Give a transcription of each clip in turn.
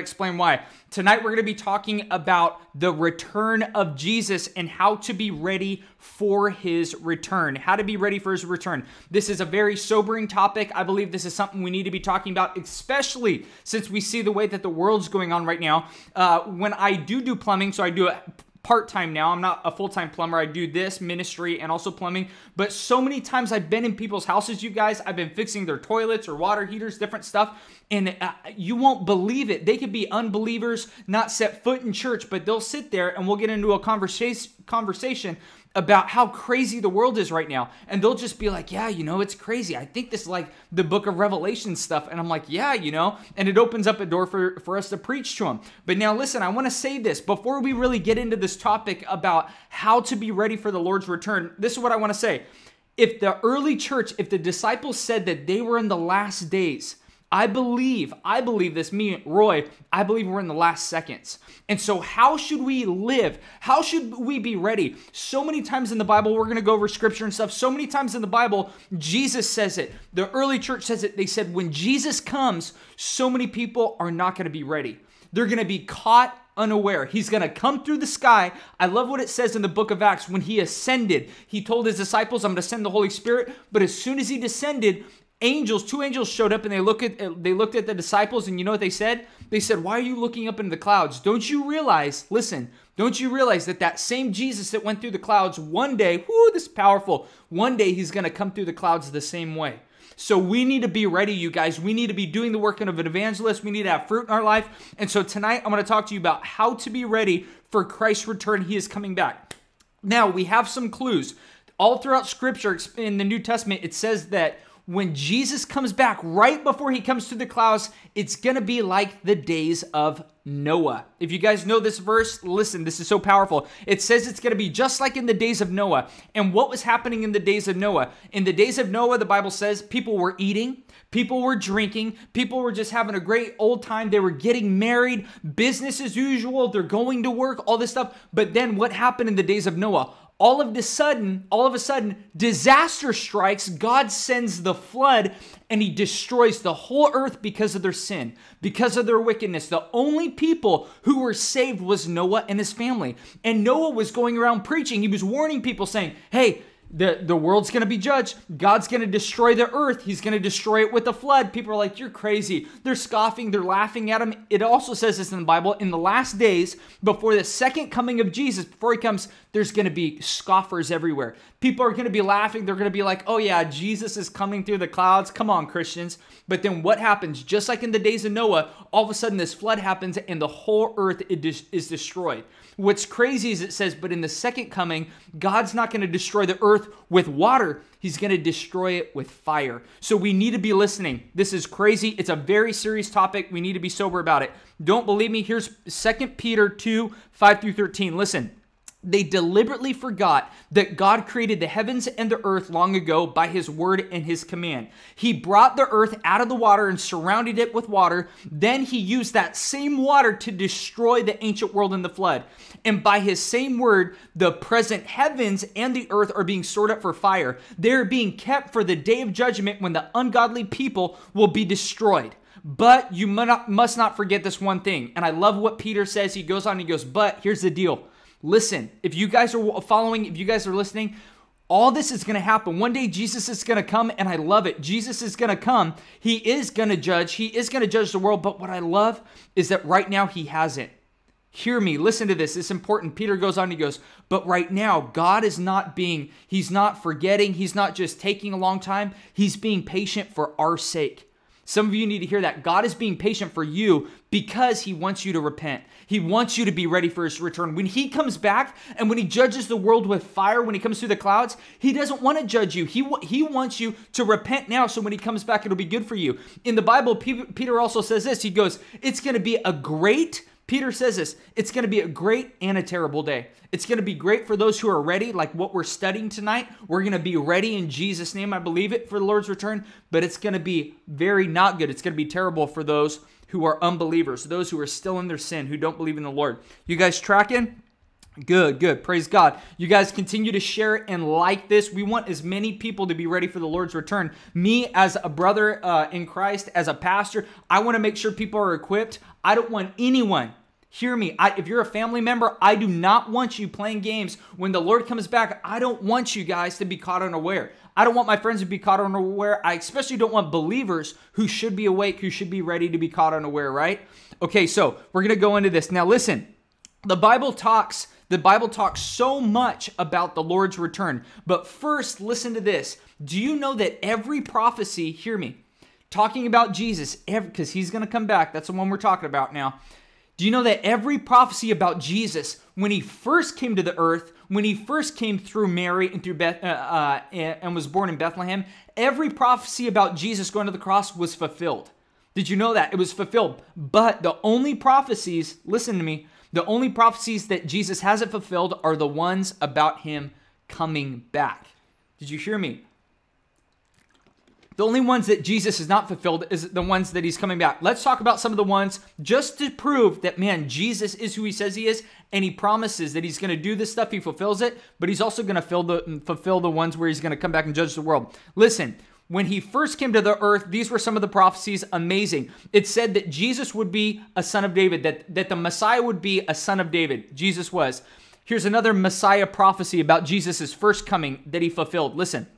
explain why. Tonight, we're going to be talking about the return of Jesus and how to be ready for his return. How to be ready for his return. This is a very sobering topic. I believe this is something we need to be talking about, especially since we see the way that the world's going on right now. Uh, when I do do plumbing, so I do it part time now. I'm not a full time plumber. I do this ministry and also plumbing. But so many times I've been in people's houses, you guys. I've been fixing their toilets or water heaters, different stuff. And uh, you won't believe it. They could be unbelievers, not set foot in church, but they'll sit there and we'll get into a conversa- conversation about how crazy the world is right now. And they'll just be like, yeah, you know, it's crazy. I think this like the book of Revelation stuff. And I'm like, yeah, you know, and it opens up a door for, for us to preach to them. But now listen, I want to say this before we really get into this topic about how to be ready for the Lord's return. This is what I want to say. If the early church, if the disciples said that they were in the last days, I believe, I believe this, me, Roy, I believe we're in the last seconds. And so, how should we live? How should we be ready? So many times in the Bible, we're gonna go over scripture and stuff. So many times in the Bible, Jesus says it. The early church says it. They said, when Jesus comes, so many people are not gonna be ready. They're gonna be caught unaware. He's going to come through the sky. I love what it says in the book of Acts when he ascended. He told his disciples, I'm going to send the Holy Spirit. But as soon as he descended, angels, two angels showed up and they look at uh, they looked at the disciples and you know what they said? They said, "Why are you looking up into the clouds? Don't you realize, listen, don't you realize that that same Jesus that went through the clouds one day, whoo, this is powerful. One day he's going to come through the clouds the same way." So we need to be ready, you guys. We need to be doing the work of an evangelist. We need to have fruit in our life. And so tonight I'm going to talk to you about how to be ready for Christ's return. He is coming back. Now, we have some clues. All throughout scripture in the New Testament, it says that when Jesus comes back, right before he comes through the clouds, it's going to be like the days of Noah. If you guys know this verse, listen, this is so powerful. It says it's going to be just like in the days of Noah. And what was happening in the days of Noah? In the days of Noah, the Bible says people were eating, people were drinking, people were just having a great old time. They were getting married, business as usual, they're going to work, all this stuff. But then what happened in the days of Noah? all of a sudden, all of a sudden, disaster strikes. God sends the flood and he destroys the whole earth because of their sin, because of their wickedness. The only people who were saved was Noah and his family. And Noah was going around preaching. He was warning people saying, hey, the, the world's going to be judged. God's going to destroy the earth. He's going to destroy it with a flood. People are like, you're crazy. They're scoffing. They're laughing at him. It also says this in the Bible in the last days, before the second coming of Jesus, before he comes, there's going to be scoffers everywhere. People are going to be laughing. They're going to be like, oh, yeah, Jesus is coming through the clouds. Come on, Christians. But then what happens? Just like in the days of Noah, all of a sudden this flood happens and the whole earth is destroyed. What's crazy is it says, but in the second coming, God's not going to destroy the earth with water. He's going to destroy it with fire. So we need to be listening. This is crazy. It's a very serious topic. We need to be sober about it. Don't believe me? Here's 2 Peter 2 5 through 13. Listen. They deliberately forgot that God created the heavens and the earth long ago by his word and his command. He brought the earth out of the water and surrounded it with water. Then he used that same water to destroy the ancient world in the flood. And by his same word, the present heavens and the earth are being stored up for fire. They're being kept for the day of judgment when the ungodly people will be destroyed. But you must not forget this one thing. And I love what Peter says. He goes on, he goes, But here's the deal Listen, if you guys are following, if you guys are listening, all this is going to happen. One day Jesus is going to come, and I love it. Jesus is going to come. He is going to judge. He is going to judge the world. But what I love is that right now he hasn't. Hear me. Listen to this. It's important. Peter goes on. He goes, But right now, God is not being, he's not forgetting. He's not just taking a long time. He's being patient for our sake. Some of you need to hear that. God is being patient for you because he wants you to repent. He wants you to be ready for his return. When he comes back and when he judges the world with fire, when he comes through the clouds, he doesn't want to judge you. He, he wants you to repent now so when he comes back, it'll be good for you. In the Bible, Peter also says this He goes, It's going to be a great Peter says this it's going to be a great and a terrible day. It's going to be great for those who are ready, like what we're studying tonight. We're going to be ready in Jesus' name, I believe it, for the Lord's return. But it's going to be very not good. It's going to be terrible for those who are unbelievers, those who are still in their sin, who don't believe in the Lord. You guys tracking? Good, good. Praise God. You guys continue to share it and like this. We want as many people to be ready for the Lord's return. Me, as a brother uh, in Christ, as a pastor, I want to make sure people are equipped. I don't want anyone Hear me. I, if you're a family member, I do not want you playing games. When the Lord comes back, I don't want you guys to be caught unaware. I don't want my friends to be caught unaware. I especially don't want believers who should be awake, who should be ready to be caught unaware, right? Okay, so we're going to go into this. Now, listen, the Bible talks. The Bible talks so much about the Lord's return. But first, listen to this. Do you know that every prophecy, hear me, talking about Jesus, because he's going to come back, that's the one we're talking about now. Do you know that every prophecy about Jesus, when he first came to the earth, when he first came through Mary and through Beth, uh, uh, and was born in Bethlehem, every prophecy about Jesus going to the cross was fulfilled. Did you know that it was fulfilled? But the only prophecies, listen to me, the only prophecies that Jesus hasn't fulfilled are the ones about him coming back. Did you hear me? The only ones that Jesus has not fulfilled is the ones that he's coming back. Let's talk about some of the ones just to prove that, man, Jesus is who he says he is, and he promises that he's going to do this stuff. He fulfills it, but he's also going to fill the fulfill the ones where he's going to come back and judge the world. Listen, when he first came to the earth, these were some of the prophecies amazing. It said that Jesus would be a son of David, that, that the Messiah would be a son of David. Jesus was. Here's another Messiah prophecy about Jesus' first coming that he fulfilled. Listen,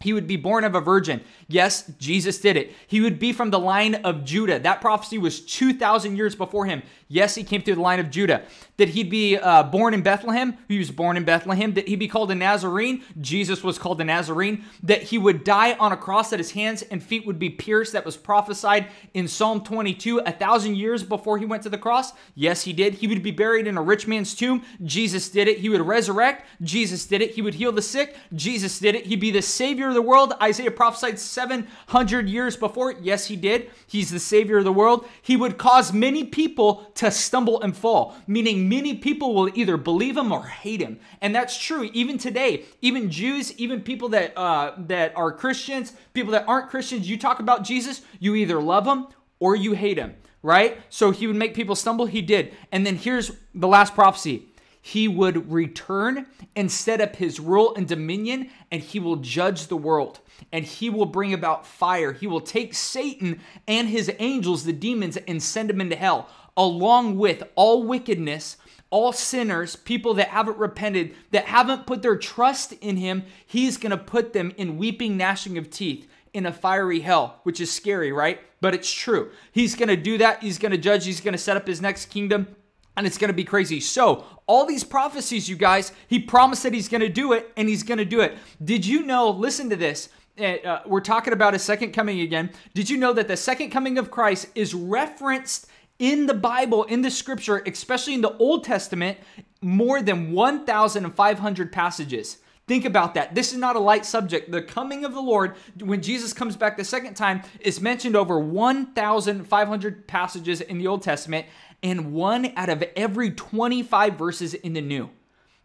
he would be born of a virgin. Yes, Jesus did it. He would be from the line of Judah. That prophecy was 2,000 years before him. Yes, he came through the line of Judah. That he'd be uh, born in Bethlehem? He was born in Bethlehem. That he'd be called a Nazarene? Jesus was called a Nazarene. That he would die on a cross, that his hands and feet would be pierced, that was prophesied in Psalm 22 a thousand years before he went to the cross? Yes, he did. He would be buried in a rich man's tomb? Jesus did it. He would resurrect? Jesus did it. He would heal the sick? Jesus did it. He'd be the Savior of the world? Isaiah prophesied 700 years before. Yes, he did. He's the Savior of the world. He would cause many people to stumble and fall, meaning many people will either believe him or hate him. And that's true even today. Even Jews, even people that uh, that are Christians, people that aren't Christians, you talk about Jesus, you either love him or you hate him, right? So he would make people stumble, he did. And then here's the last prophecy. He would return and set up his rule and dominion, and he will judge the world and he will bring about fire. He will take Satan and his angels, the demons, and send them into hell along with all wickedness, all sinners, people that haven't repented, that haven't put their trust in him, he's going to put them in weeping, gnashing of teeth in a fiery hell, which is scary, right? But it's true. He's going to do that. He's going to judge. He's going to set up his next kingdom. And it's going to be crazy. So, all these prophecies, you guys, he promised that he's going to do it, and he's going to do it. Did you know? Listen to this. Eh, uh, we're talking about a second coming again. Did you know that the second coming of Christ is referenced in the Bible, in the scripture, especially in the Old Testament, more than 1,500 passages. Think about that. This is not a light subject. The coming of the Lord, when Jesus comes back the second time, is mentioned over 1,500 passages in the Old Testament and one out of every 25 verses in the New.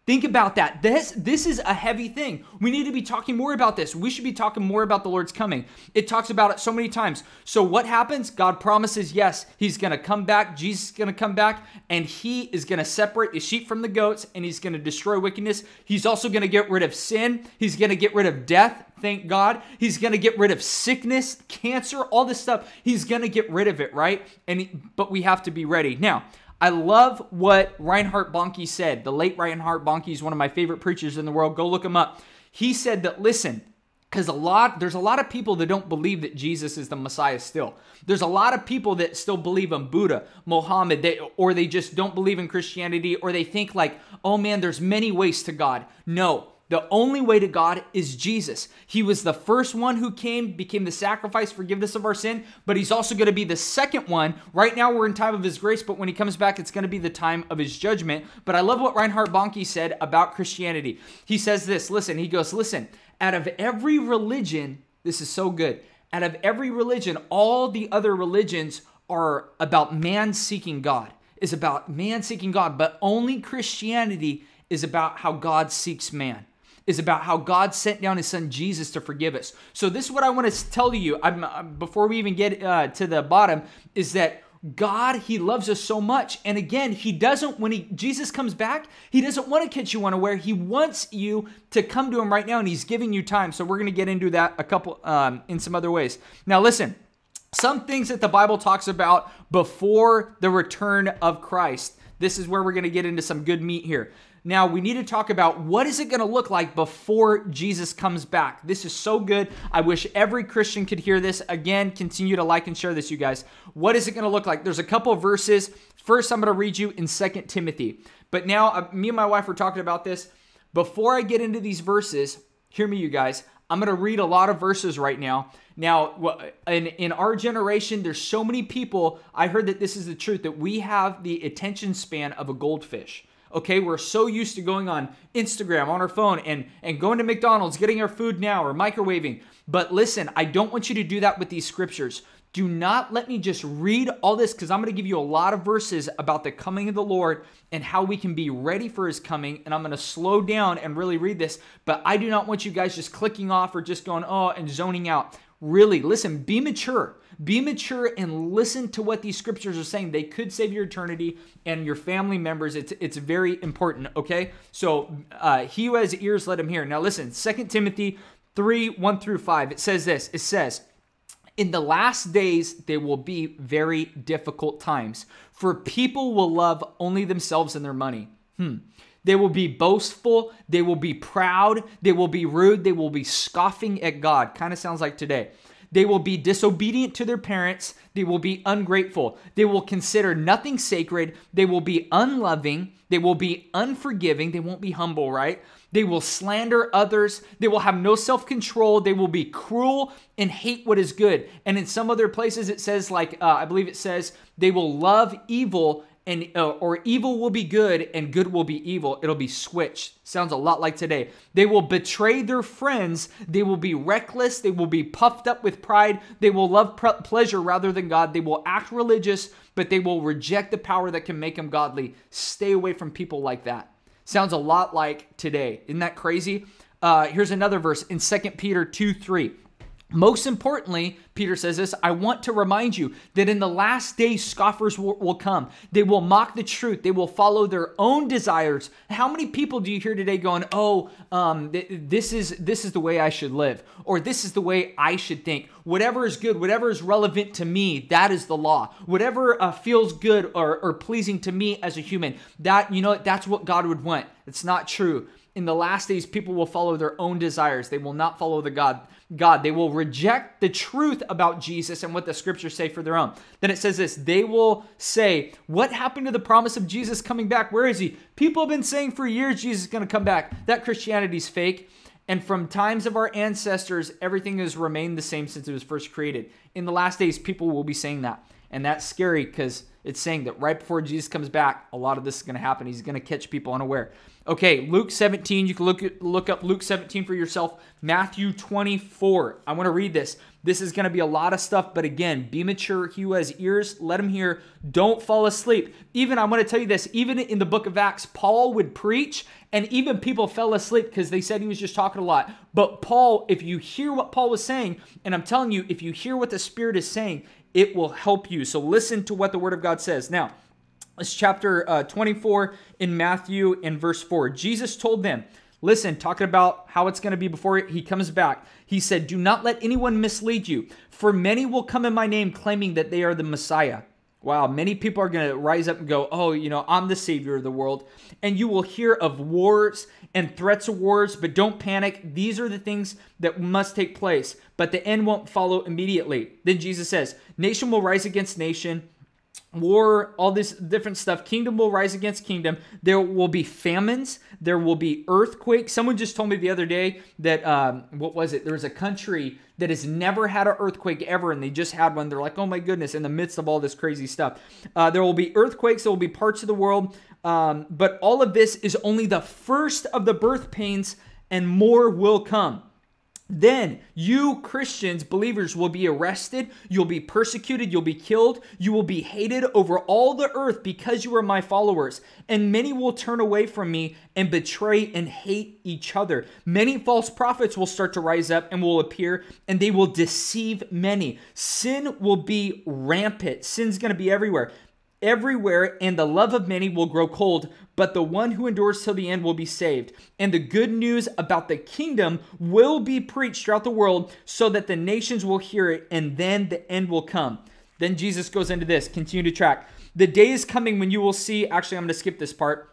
Think about that. This this is a heavy thing. We need to be talking more about this. We should be talking more about the Lord's coming. It talks about it so many times. So what happens? God promises, yes, he's going to come back. Jesus is going to come back and he is going to separate the sheep from the goats and he's going to destroy wickedness. He's also going to get rid of sin. He's going to get rid of death. Thank God. He's going to get rid of sickness, cancer, all this stuff. He's going to get rid of it, right? And but we have to be ready. Now, I love what Reinhard Bonnke said. The late Reinhard Bonnke is one of my favorite preachers in the world. Go look him up. He said that, listen, because a lot there's a lot of people that don't believe that jesus is the messiah still there's a lot of people that still believe in buddha muhammad they, or they just don't believe in christianity or they think like oh man there's many ways to god no the only way to God is Jesus. He was the first one who came, became the sacrifice, forgiveness of our sin, but he's also going to be the second one. Right now, we're in time of his grace, but when he comes back, it's going to be the time of his judgment. But I love what Reinhard Bonnke said about Christianity. He says this listen, he goes, listen, out of every religion, this is so good, out of every religion, all the other religions are about man seeking God, is about man seeking God, but only Christianity is about how God seeks man is about how God sent down his son Jesus to forgive us. So, this is what I want to tell you I'm, uh, before we even get uh, to the bottom is that God, He loves us so much. And again, He doesn't, when he, Jesus comes back, He doesn't want to catch you unaware. He wants you to come to Him right now, and He's giving you time. So we're going to get into that a couple, um, in some other ways. Now, listen, some things that the Bible talks about before the return of Christ. This is where we're going to get into some good meat here. Now, we need to talk about what is it going to look like before Jesus comes back. This is so good. I wish every Christian could hear this. Again, continue to like and share this, you guys. What is it going to look like? There's a couple verses. First, I'm going to read you in Second Timothy. But now, uh, me and my wife were talking about this. Before I get into these verses, hear me, you guys. I'm going to read a lot of verses right now. Now, in, in our generation, there's so many people. I heard that this is the truth that we have the attention span of a goldfish okay? We're so used to going on Instagram on our phone and, and going to McDonald's, getting our food now or microwaving. But listen, I don't want you to do that with these scriptures. Do not let me just read all this because I'm going to give you a lot of verses about the coming of the Lord and how we can be ready for his coming. And I'm going to slow down and really read this, but I do not want you guys just clicking off or just going, oh, and zoning out. Really, listen, be mature. Be mature and listen to what these scriptures are saying. They could save your eternity and your family members. It's it's very important. Okay, so uh, he who has ears, let him hear. Now listen, Second Timothy three one through five. It says this. It says. In the last days, there will be very difficult times, for people will love only themselves and their money. Hmm. They will be boastful. They will be proud. They will be rude. They will be scoffing at God. Kind of sounds like today. They will be disobedient to their parents. They will be ungrateful. They will consider nothing sacred. They will be unloving. They will be unforgiving. They won't be humble, right? They will slander others. They will have no self control. They will be cruel and hate what is good. And in some other places, it says, like, uh, I believe it says, they will love evil and uh, or evil will be good and good will be evil it'll be switched sounds a lot like today they will betray their friends they will be reckless they will be puffed up with pride they will love pleasure rather than god they will act religious but they will reject the power that can make them godly stay away from people like that sounds a lot like today isn't that crazy uh, here's another verse in 2 peter 2 3 most importantly, Peter says this I want to remind you that in the last days, scoffers will, will, come. They will mock the truth. They will follow their own desires. How many people do you hear today going, Oh, um, th- this, is, this is the way I should live, or this is the way I should think? Whatever is good, whatever is relevant to me, that is the law. Whatever uh, feels good or, or pleasing to me as a human, that, you know, that's what God would want. It's not true in the last days people will follow their own desires they will not follow the god god they will reject the truth about jesus and what the scriptures say for their own then it says this they will say what happened to the promise of jesus coming back where is he people have been saying for years jesus is going to come back that christianity's fake and from times of our ancestors everything has remained the same since it was first created in the last days people will be saying that and that's scary because it's saying that right before Jesus comes back, a lot of this is going to happen. He's going to catch people unaware. Okay, Luke 17. You can look look up Luke 17 for yourself. Matthew 24. I want to read this. This is going to be a lot of stuff, but again, be mature. He who has ears, let him hear. Don't fall asleep. Even I want to tell you this. Even in the book of Acts, Paul would preach, and even people fell asleep because they said he was just talking a lot. But Paul, if you hear what Paul was saying, and I'm telling you, if you hear what the Spirit is saying, it will help you. So listen to what the Word of God says. Now, it's chapter uh, 24 in Matthew in verse 4. Jesus told them, Listen, talking about how it's going to be before he comes back. He said, Do not let anyone mislead you, for many will come in my name claiming that they are the Messiah wow, many people are going to rise up and go, oh, you know, I'm the savior of the world. And you will hear of wars and threats of wars, but don't panic. These are the things that must take place, but the end won't follow immediately. Then Jesus says, nation will rise against nation war, all this different stuff. Kingdom will rise against kingdom. There will be famines. There will be earthquakes. Someone just told me the other day that, um, what was it? There was a country that has never had an earthquake ever, and they just had one. They're like, oh my goodness, in the midst of all this crazy stuff. Uh, there will be earthquakes. There will be parts of the world. Um, but all of this is only the first of the birth pains, and more will come then you Christians, believers, will be arrested, you'll be persecuted, you'll be killed, you will be hated over all the earth because you are my followers. And many will turn away from me and betray and hate each other. Many false prophets will start to rise up and will appear, and they will deceive many. Sin will be rampant, sin's gonna be everywhere everywhere, and the love of many will grow cold, but the one who endures till the end will be saved. And the good news about the kingdom will be preached throughout the world so that the nations will hear it, and then the end will come. Then Jesus goes into this, continue to track. The day is coming when you will see, actually, I'm going to skip this part.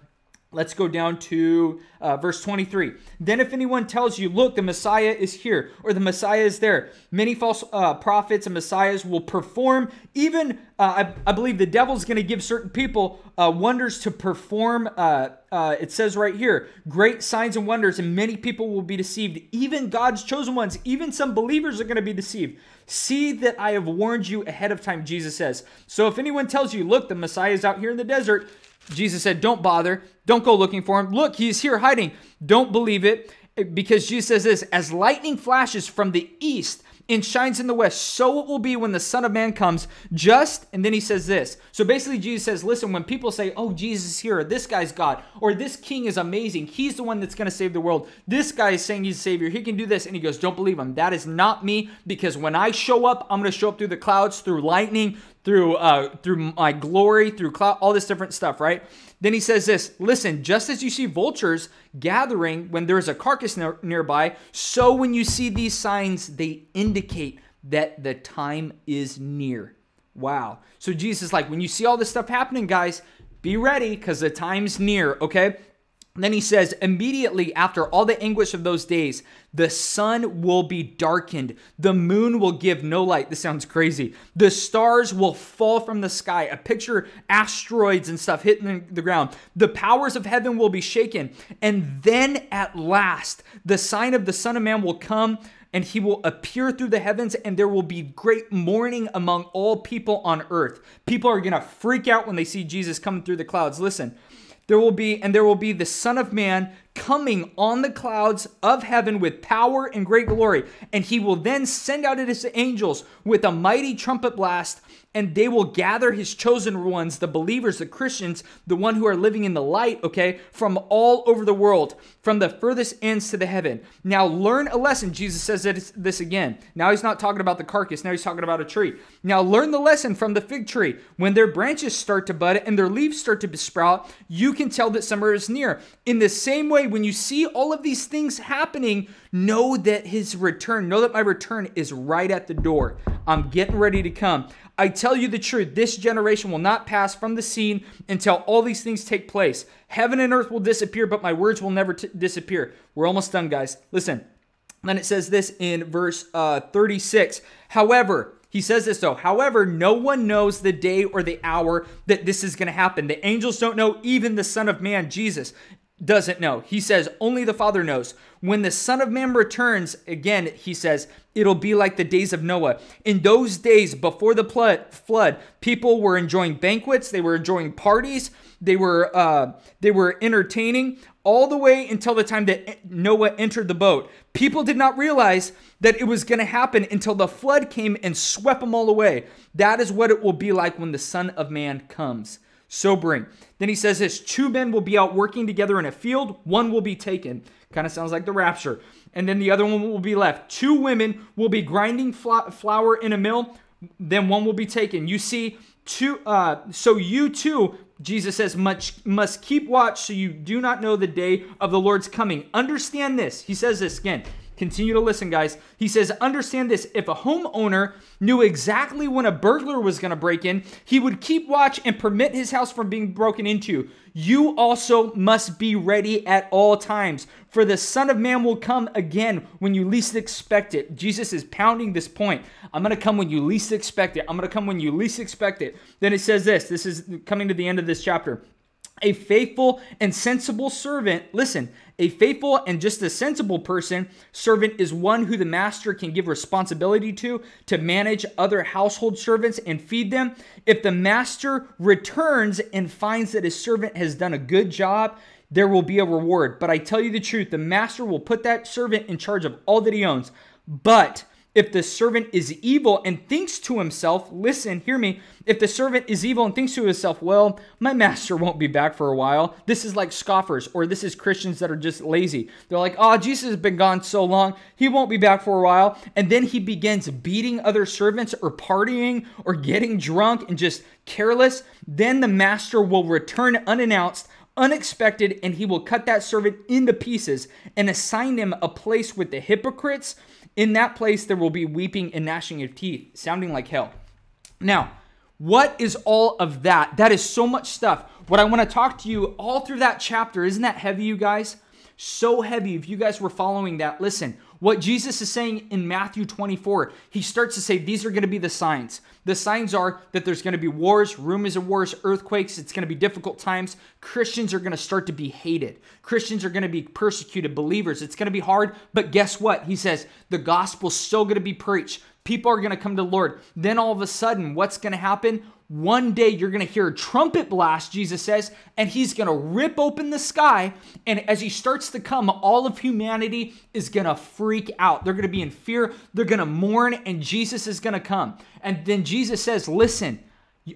Let's go down to uh, verse 23. Then, if anyone tells you, Look, the Messiah is here, or the Messiah is there, many false uh, prophets and messiahs will perform. Even, uh, I, I, believe the devil's going to give certain people uh, wonders to perform. Uh, uh, it says right here, Great signs and wonders, and many people will be deceived. Even God's chosen ones, even some believers are going to be deceived. See that I have warned you ahead of time, Jesus says. So, if anyone tells you, Look, the Messiah is out here in the desert, Jesus said, Don't bother. Don't go looking for him. Look, he's here hiding. Don't believe it. Because Jesus says this as lightning flashes from the east and shines in the west. So it will be when the Son of Man comes, just, and then he says this. So basically, Jesus says, listen, when people say, oh, Jesus is here, this guy's God, or this king is amazing, he's the one that's going to save the world, this guy is saying he's a savior, he can do this, and he goes, don't believe him. That is not me, because when I show up, I'm going to show up through the clouds, through lightning, through uh, through my glory, through cloud, all this different stuff, right? Then he says this Listen, just as you see vultures gathering when there is a carcass ne- nearby, so when you see these signs, they indicate that the time is near. Wow. So Jesus like, when you see all this stuff happening, guys, be ready because the time's near, okay? And then he says, immediately after all the anguish of those days, the sun will be darkened. The moon will give no light. This sounds crazy. The stars will fall from the sky. A picture asteroids and stuff hitting the ground. The powers of heaven will be shaken. And then at last, the sign of the Son of Man will come and he will appear through the heavens, and there will be great mourning among all people on earth. People are going to freak out when they see Jesus coming through the clouds. Listen, there will be and there will be the son of man coming on the clouds of heaven with power and great glory and he will then send out his angels with a mighty trumpet blast and they will gather his chosen ones, the believers, the Christians, the one who are living in the light, okay, from all over the world, from the furthest ends to the heaven. Now learn a lesson. Jesus says this again. Now he's not talking about the carcass, now he's talking about a tree. Now learn the lesson from the fig tree. When their branches start to bud and their leaves start to sprout, you can tell that summer is near. In the same way, when you see all of these things happening, Know that his return, know that my return is right at the door. I'm getting ready to come. I tell you the truth, this generation will not pass from the scene until all these things take place. Heaven and earth will disappear, but my words will never disappear. We're almost done, guys. Listen. Then it says this in verse uh, 36. However, he says this though. However, no one knows the day or the hour that this is going to happen. The angels don't know, even the Son of Man, Jesus, doesn't know. He says, Only the Father knows. When the Son of Man returns, again, he says, it'll be like the days of Noah. In those days before the flood, people were enjoying banquets, they were enjoying parties, they were uh, they were entertaining all the way until the time that eh, Noah entered the boat. People did not realize that it was going to happen until the flood came and swept them all away. That is what it will be like when the Son of Man comes. Sobering. Then he says this two men will be out working together in a field, one will be taken. Kind of sounds like the rapture. And then the other one will be left. Two women will be grinding flour in a mill, then one will be taken. You see, two, uh, so you too Jesus says, much, must keep watch so you do not know the day of the Lord's coming. Understand this. He says this again. Continue to listen, guys. He says, Understand this if a homeowner knew exactly when a burglar was going to break in, he would keep watch and permit his house from being broken into. You also must be ready at all times, for the Son of Man will come again when you least expect it. Jesus is pounding this point. I'm going to come when you least expect it. I'm going to come when you least expect it. Then it says this this is coming to the end of this chapter. A faithful and sensible servant, listen, a faithful and just a sensible person, servant is one who the master can give responsibility to, to manage other household servants and feed them. If the master returns and finds that his servant has done a good job, there will be a reward. But I tell you the truth, the master will put that servant in charge of all that he owns. But if the servant is evil and thinks to himself, listen, hear me. If the servant is evil and thinks to himself, well, my master won't be back for a while. This is like scoffers, or this is Christians that are just lazy. They're like, oh, Jesus has been gone so long, he won't be back for a while. And then he begins beating other servants, or partying, or getting drunk, and just careless. Then the master will return unannounced unexpected, and he will cut that servant into pieces and assign him a place with the hypocrites in that place there will be weeping and gnashing of teeth, sounding like hell. Now, what is all of that? That is so much stuff. What I want to talk to you all through that chapter, isn't that heavy, you guys? So heavy. If you guys were following that, listen, what Jesus is saying in Matthew 24, he starts to say, These are going to be the signs. The signs are that there's going to be wars, rumors of wars, earthquakes. It's going to be difficult times. Christians are going to start to be hated. Christians are going to be persecuted, believers. It's going to be hard, but guess what? He says the gospel's still going to be preached. People are going to come to Lord. Then all of a sudden, what's going to happen? One day you're going to hear a trumpet blast, Jesus says, and he's going to rip open the sky. And as he starts to come, all of humanity is going to freak out. They're going to be in fear. They're going to mourn, and Jesus is going to come. And then Jesus says, Listen,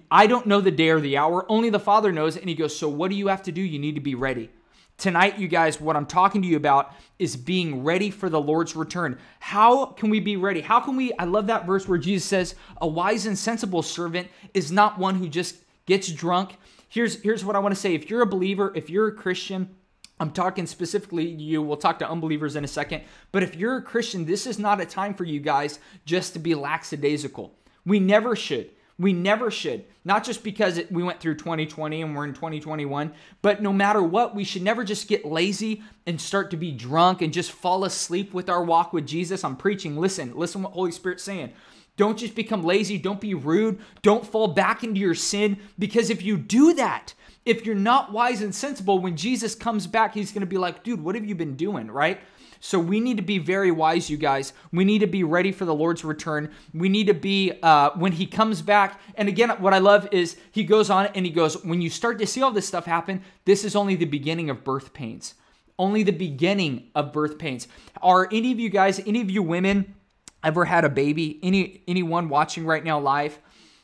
I don't know the day or the hour, only the Father knows. And he goes, So what do you have to do? You need to be ready. Tonight, you guys, what I'm talking to you about is being ready for the Lord's return. How can we be ready? How can we? I love that verse where Jesus says, A wise and sensible servant is not one who just gets drunk. Here's, here's what I want to say if you're a believer, if you're a Christian, I'm talking specifically to you. We'll talk to unbelievers in a second. But if you're a Christian, this is not a time for you guys just to be lackadaisical. We never should. We never should. Not just because it, we went through 2020 and we're in 2021, but no matter what, we should never just get lazy and start to be drunk and just fall asleep with our walk with Jesus. I'm preaching. Listen, listen what Holy Spirit's saying. Don't just become lazy. Don't be rude. Don't fall back into your sin because if you do that, if you're not wise and sensible, when Jesus comes back, he's going to be like, dude, what have you been doing, right? So we need to be very wise, you guys. We need to be ready for the Lord's return. We need to be, uh, when He comes back. And again, what I love is He goes on and He goes, when you start to see all this stuff happen, this is only the beginning of birth pains. Only the beginning of birth pains. Are any of you guys, any of you women, ever had a baby? Any anyone watching right now live?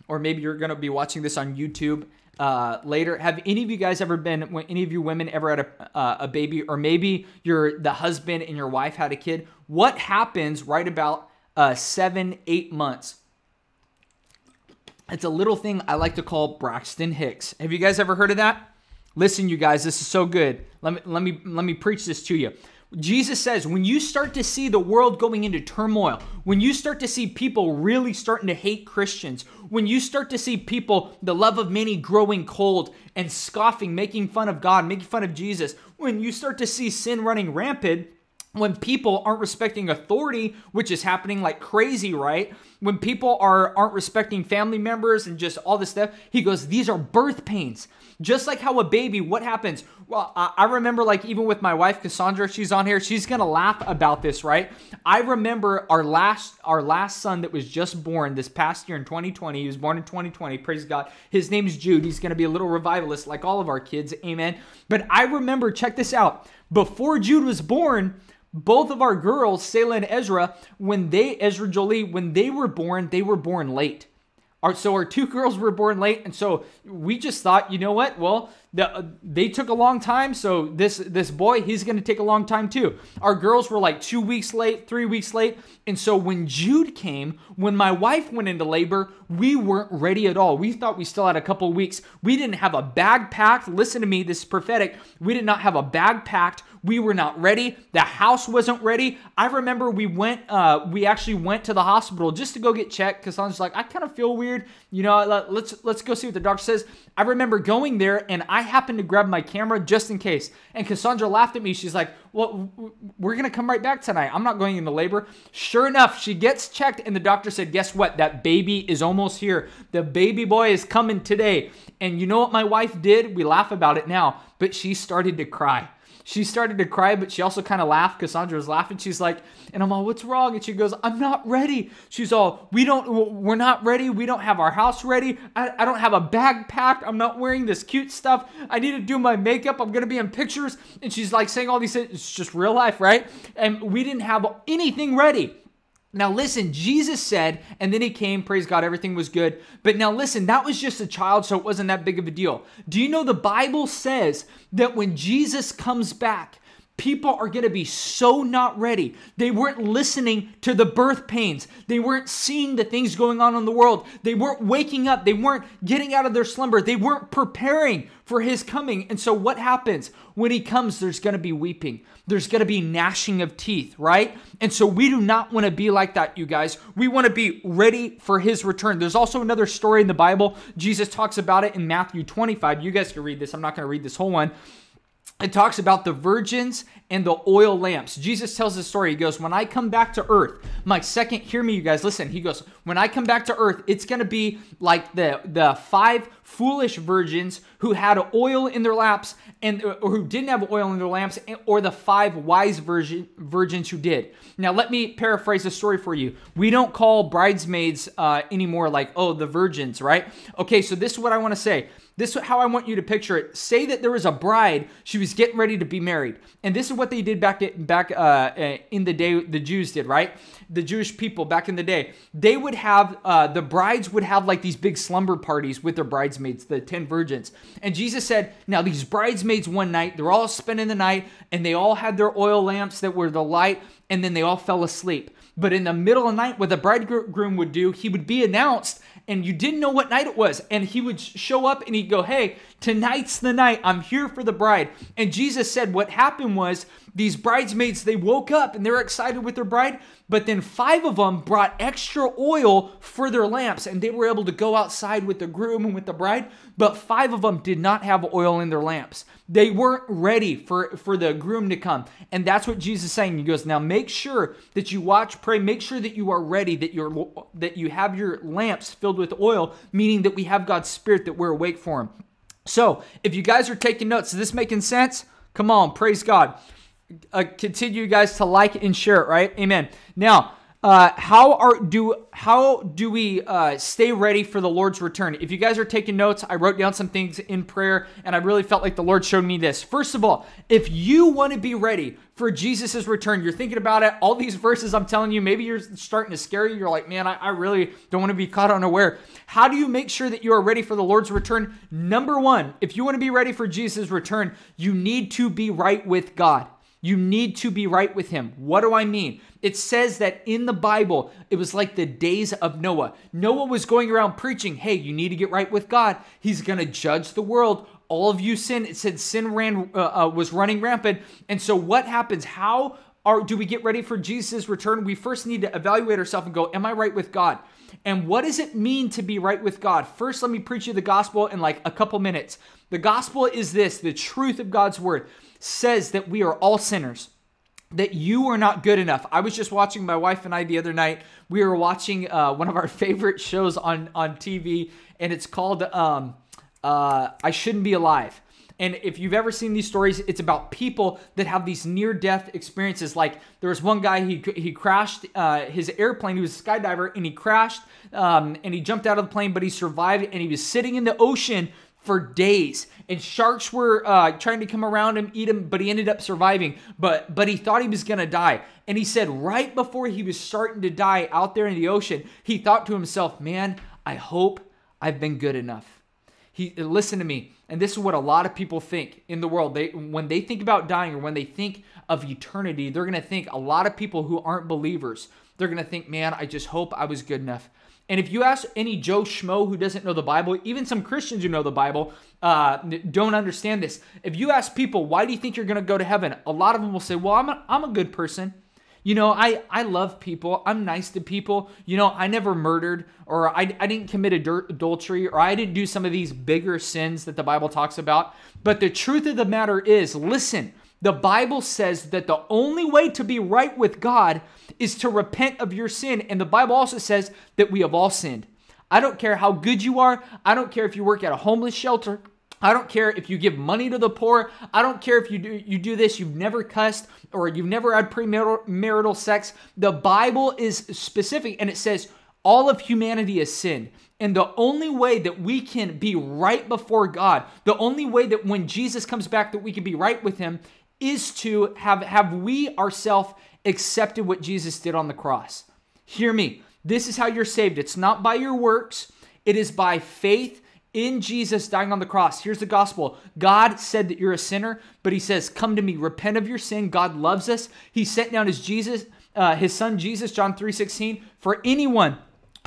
or maybe you're going to be watching this on YouTube uh, later. Have any of you guys ever been, any of you women ever had a, uh, a baby, or maybe your the husband and your wife had a kid? What happens right about uh, seven, eight months? It's a little thing I like to call Braxton Hicks. Have you guys ever heard of that? Listen, you guys, this is so good. Let me let me let me preach this to you. Jesus says, when you start to see the world going into turmoil, when you start to see people really starting to hate Christians, when you start to see people, the love of many growing cold and scoffing, making fun of God, making fun of Jesus, when you start to see sin running rampant, when people aren't respecting authority, which is happening like crazy, right? When people are aren't respecting family members and just all this stuff, he goes, these are birth pains. Just like how a baby, what happens well, I remember like even with my wife Cassandra, she's on here. She's gonna laugh about this, right? I remember our last our last son that was just born this past year in 2020. He was born in 2020. Praise God. His name's Jude. He's gonna be a little revivalist like all of our kids. Amen. But I remember, check this out. Before Jude was born, both of our girls, Selah and Ezra, when they Ezra Jolie, when they were born, they were born late. Our, so our two girls were born late, and so we just thought, you know what? Well, the, uh, they took a long time, so this this boy he's going to take a long time too. Our girls were like two weeks late, three weeks late, and so when Jude came, when my wife went into labor, we weren't ready at all. We thought we still had a couple weeks. We didn't have a bag packed. Listen to me, this is prophetic. We did not have a bag packed we were not ready. The house wasn't ready. I remember we went, uh, we actually went to the hospital just to go get checked because I was like, I kind of feel weird. You know, let's let's go see what the doctor says. I remember going there and I happened to grab my camera just in case. And Cassandra laughed at me. She's like, "Well, we're gonna come right back tonight. I'm not going into labor." Sure enough, she gets checked and the doctor said, "Guess what? That baby is almost here. The baby boy is coming today." And you know what my wife did? We laugh about it now, but she started to cry she started to cry, but she also kind of laughed. Cassandra was laughing. She's like, and I'm all, what's wrong? And she goes, I'm not ready. She's all, we don't, we're not ready. We don't have our house ready. I, I don't have a bag packed. I'm not wearing this cute stuff. I need to do my makeup. I'm going to be in pictures. And she's like saying all these things. It's just real life, right? And we didn't have anything ready. Now, listen, Jesus said, and then he came, praise God, everything was good. But now, listen, that was just a child, so it wasn't that big of a deal. Do you know the Bible says that when Jesus comes back, People are going to be so not ready. They weren't listening to the birth pains. They weren't seeing the things going on in the world. They weren't waking up. They weren't getting out of their slumber. They weren't preparing for his coming. And so, what happens? When he comes, there's going to be weeping. There's going to be gnashing of teeth, right? And so, we do not want to be like that, you guys. We want to be ready for his return. There's also another story in the Bible. Jesus talks about it in Matthew 25. You guys can read this. I'm not going to read this whole one it talks about the virgins and the oil lamps. Jesus tells this story. He goes, When I come back to earth, my second, hear me, you guys, listen. He goes, When I come back to earth, it's going to be like the, the five foolish virgins who had oil in their laps and or uh, who didn't have oil in their lamps, or the five wise virgin, virgins who did. Now, let me paraphrase the story for you. We don't call bridesmaids uh, anymore like, oh, the virgins, right? Okay, so this is what I want to say. This is how I want you to picture it. Say that there was a bride; she was getting ready to be married, and this is what they did back back uh, uh, in the day. The Jews did right. The Jewish people back in the day, they would have uh, the brides would have like these big slumber parties with their bridesmaids, the ten virgins. And Jesus said, "Now these bridesmaids one night, they're all spending the night, and they all had their oil lamps that were the light, and then they all fell asleep." But in the middle of the night, what the bridegroom would do, he would be announced and you didn't know what night it was. And he would show up and he'd go, Hey, tonight's the night. I'm here for the bride. And Jesus said what happened was these bridesmaids, they woke up and they're excited with their bride, but then five of them brought extra oil for their lamps and they were able to go outside with the groom and with the bride, but five of them did not have oil in their lamps. They weren't ready for, for the groom to come. And that's what Jesus is saying. He goes, now make sure that you watch, pray, make sure that you are ready, that you're that you have your lamps filled with oil, meaning that we have God's spirit that we're awake for him. So if you guys are taking notes, is this making sense? Come on, praise God uh, continue, guys, to like and share it. Right? Amen. Now. Uh, how are do how do we uh, stay ready for the Lord's return? If you guys are taking notes, I wrote down some things in prayer, and I really felt like the Lord showed me this. First of all, if you want to be ready for Jesus' return, you're thinking about it. All these verses I'm telling you, maybe you're starting to scare you. You're like, man, I, I really don't want to be caught unaware. How do you make sure that you are ready for the Lord's return? Number one, if you want to be ready for Jesus' return, you need to be right with God. You need to be right with him. What do I mean? It says that in the Bible, it was like the days of Noah. Noah was going around preaching, hey, you need to get right with God. He's going to judge the world. All of you sin. It said sin ran uh, uh, was running rampant. And so what happens? How are, do we get ready for Jesus' return? We first need to evaluate ourselves and go, am I right with God? And what does it mean to be right with God? First, let me preach you the gospel in like a couple minutes. The gospel is this the truth of God's word says that we are all sinners that you are not good enough. I was just watching my wife and I the other night. We were watching uh, one of our favorite shows on on TV, and it's called um, uh, "I Shouldn't Be Alive." And if you've ever seen these stories, it's about people that have these near death experiences. Like there was one guy, he, he crashed uh, his airplane, he was a skydiver, and he crashed um, and he jumped out of the plane, but he survived and he was sitting in the ocean for days. And sharks were uh, trying to come around him, eat him, but he ended up surviving. But but he thought he was gonna die. And he said right before he was starting to die out there in the ocean, he thought to himself, "Man, I hope I've been good enough." He listen to me, and this is what a lot of people think in the world. They when they think about dying or when they think of eternity, they're gonna think a lot of people who aren't believers. They're gonna think, "Man, I just hope I was good enough. And if you ask any Joe Schmo who doesn't know the Bible, even some Christians who know the Bible, uh, don't understand this. If you ask people, why do you think you're going to go to heaven? A lot of them will say, well, I'm a, I'm a good person. You know, I, I love people. I'm nice to people. You know, I never murdered or I, I didn't commit adultery or I didn't do some of these bigger sins that the Bible talks about. But the truth of the matter is listen, the Bible says that the only way to be right with God is to repent of your sin. And the Bible also says that we have all sinned. I don't care how good you are. I don't care if you work at a homeless shelter. I don't care if you give money to the poor. I don't care if you do, you do this, you've never cussed or you've never had premarital sex. The Bible is specific and it says all of humanity has sinned. And the only way that we can be right before God, the only way that when Jesus comes back that we can be right with him is to have, have we ourselves accepted what Jesus did on the cross. Hear me. This is how you're saved. It's not by your works, it is by faith in Jesus dying on the cross. Here's the gospel God said that you're a sinner, but He says, Come to me, repent of your sin. God loves us. He sent down His Jesus. Uh, his son Jesus, John 3 16, for anyone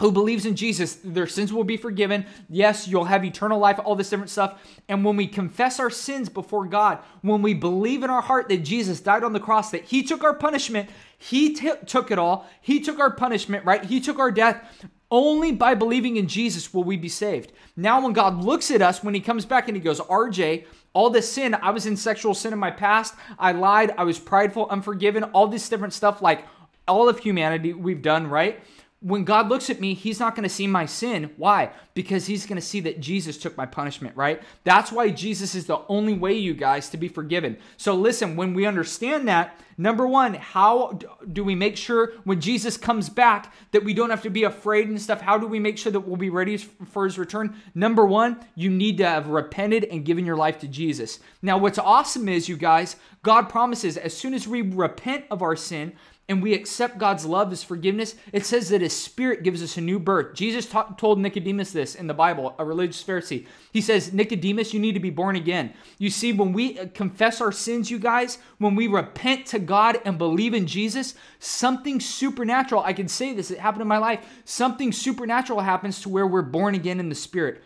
who believes in Jesus, their sins will be forgiven. Yes, you'll have eternal life, all this different stuff. And when we confess our sins before God, when we believe in our heart that Jesus died on the cross, that He took our punishment, He t- took it all, He took our punishment, right? He took our death. Only by believing in Jesus will we be saved. Now, when God looks at us, when He comes back and He goes, RJ, all this sin, I was in sexual sin in my past, I lied, I was prideful, unforgiven, all this different stuff, like all of humanity we've done, right? when God looks at me, he's not going to see my sin. Why? Because he's going to see that Jesus took my punishment, right? That's why Jesus is the only way, you guys, to be forgiven. So listen, when we understand that, number one, how do we make sure when Jesus comes back that we don't have to be afraid and stuff? How do we make sure that we'll be ready for his return? Number one, you need to have repented and given your life to Jesus. Now, what's awesome is, you guys, God promises as soon as we repent of our sin, and we accept God's love, His forgiveness, it says that His Spirit gives us a new birth. Jesus told Nicodemus this in the Bible, a religious Pharisee. He says, Nicodemus, you need to be born again. You see, when we uh, confess our sins, you guys, when we repent to God and believe in Jesus, something supernatural, I can say this, it happened in my life, something supernatural happens to where we're born again in the Spirit.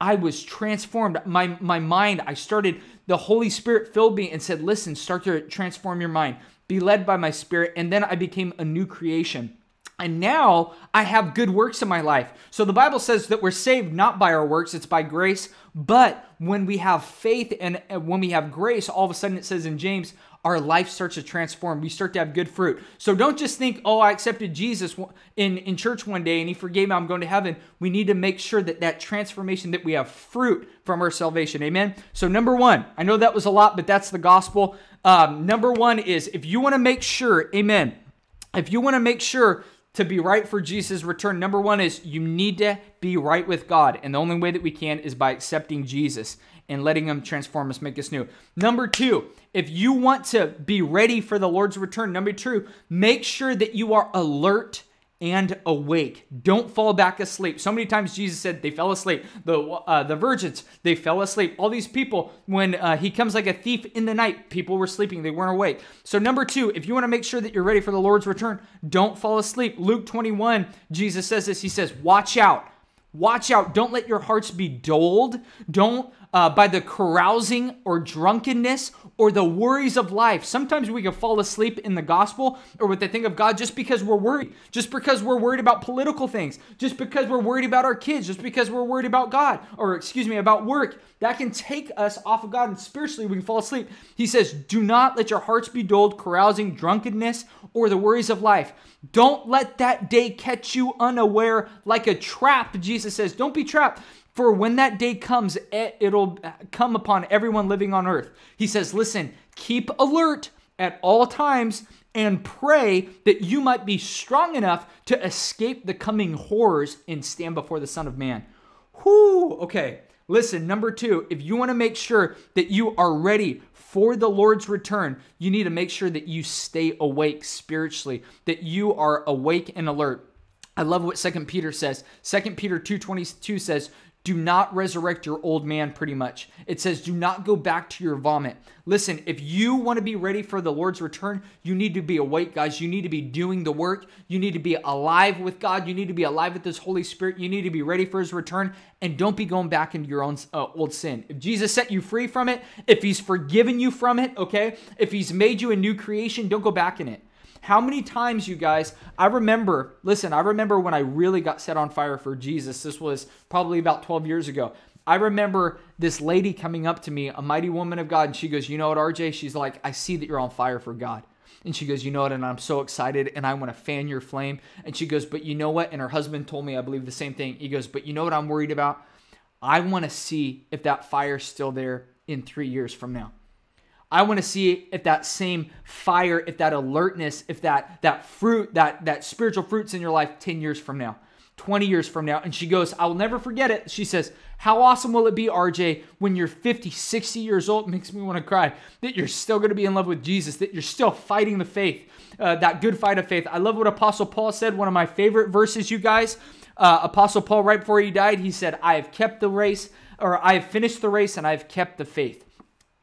I was transformed. My my mind, I started the Holy Spirit filled me and said, "Listen, start to transform your mind be led by my spirit, and then I became a new creation. And now I have good works in my life. So the Bible says that we're saved not by our works, it's by grace. But when we have faith and when we have grace, all of a sudden it says in James, our life starts to transform. We start to have good fruit. So don't just think, oh, I accepted Jesus in, in church one day and he forgave me, I'm going to heaven. We need to make sure that that transformation, that we have fruit from our salvation. Amen. So, number one, I know that was a lot, but that's the gospel. Um, number one is if you want to make sure, amen, if you want to make sure to be right for Jesus' return, number one is you need to be right with God. And the only way that we can is by accepting Jesus and letting Him transform us, make us new. Number two, if you want to be ready for the Lord's return, number two, make sure that you are alert and awake. Don't fall back asleep. So many times Jesus said they fell asleep. The uh, the virgins they fell asleep. All these people when uh, he comes like a thief in the night, people were sleeping. They weren't awake. So number two, if you want to make sure that you're ready for the Lord's return, don't fall asleep. Luke 21, Jesus says this. He says, "Watch out." Watch out. Don't let your hearts be dulled. Don't uh, by the carousing or drunkenness or the worries of life. Sometimes we can fall asleep in the gospel or what they think of God just because we're worried, just because we're worried about political things, just because we're worried about our kids, just because we're worried about God, or excuse me, about work. That can take us off of God and spiritually we can fall asleep. He says, Do not let your hearts be dulled, carousing, drunkenness, or the worries of life. Don't let that day catch you unaware like a trap. Jesus says, Don't be trapped. For when that day comes, it'll uh, come upon everyone living on earth. He says, Listen, keep alert at all times and pray that you might be strong enough to escape the coming horrors and stand before the Son of Man. Whoo, okay. Listen, number two, if you want to make sure that you are ready for the Lord's return, you need to make sure that you stay awake spiritually, that you are awake and alert. I love what 2 Peter says. 2 Peter 2:22 says, do not resurrect your old man, pretty much. It says, do not go back to your vomit. Listen, if you want to be ready for the Lord's return, you need to be awake, guys. You need to be doing the work. You need to be alive with God. You need to be alive with this Holy Spirit. You need to be ready for his return. And don't be going back into your own uh, old sin. If Jesus set you free from it, if he's forgiven you from it, okay? If he's made you a new creation, don't go back in it. How many times, you guys, I remember, listen, I remember when I really got set on fire for Jesus. This was probably about 12 years ago. I remember this lady coming up to me, a mighty woman of God, and she goes, You know what, RJ? She's like, I see that you're on fire for God. And she goes, You know what? And I'm so excited and I want to fan your flame. And she goes, But you know what? And her husband told me, I believe the same thing. He goes, But you know what I'm worried about? I want to see if that fire's still there in three years from now. I want to see if that same fire, if that alertness, if that that fruit, that that spiritual fruits in your life 10 years from now, 20 years from now. And she goes, I will never forget it. She says, How awesome will it be, RJ, when you're 50, 60 years old? It makes me want to cry that you're still going to be in love with Jesus, that you're still fighting the faith, uh, that good fight of faith. I love what Apostle Paul said, one of my favorite verses, you guys. Uh, Apostle Paul, right before he died, he said, I have kept the race, or I have finished the race, and I have kept the faith.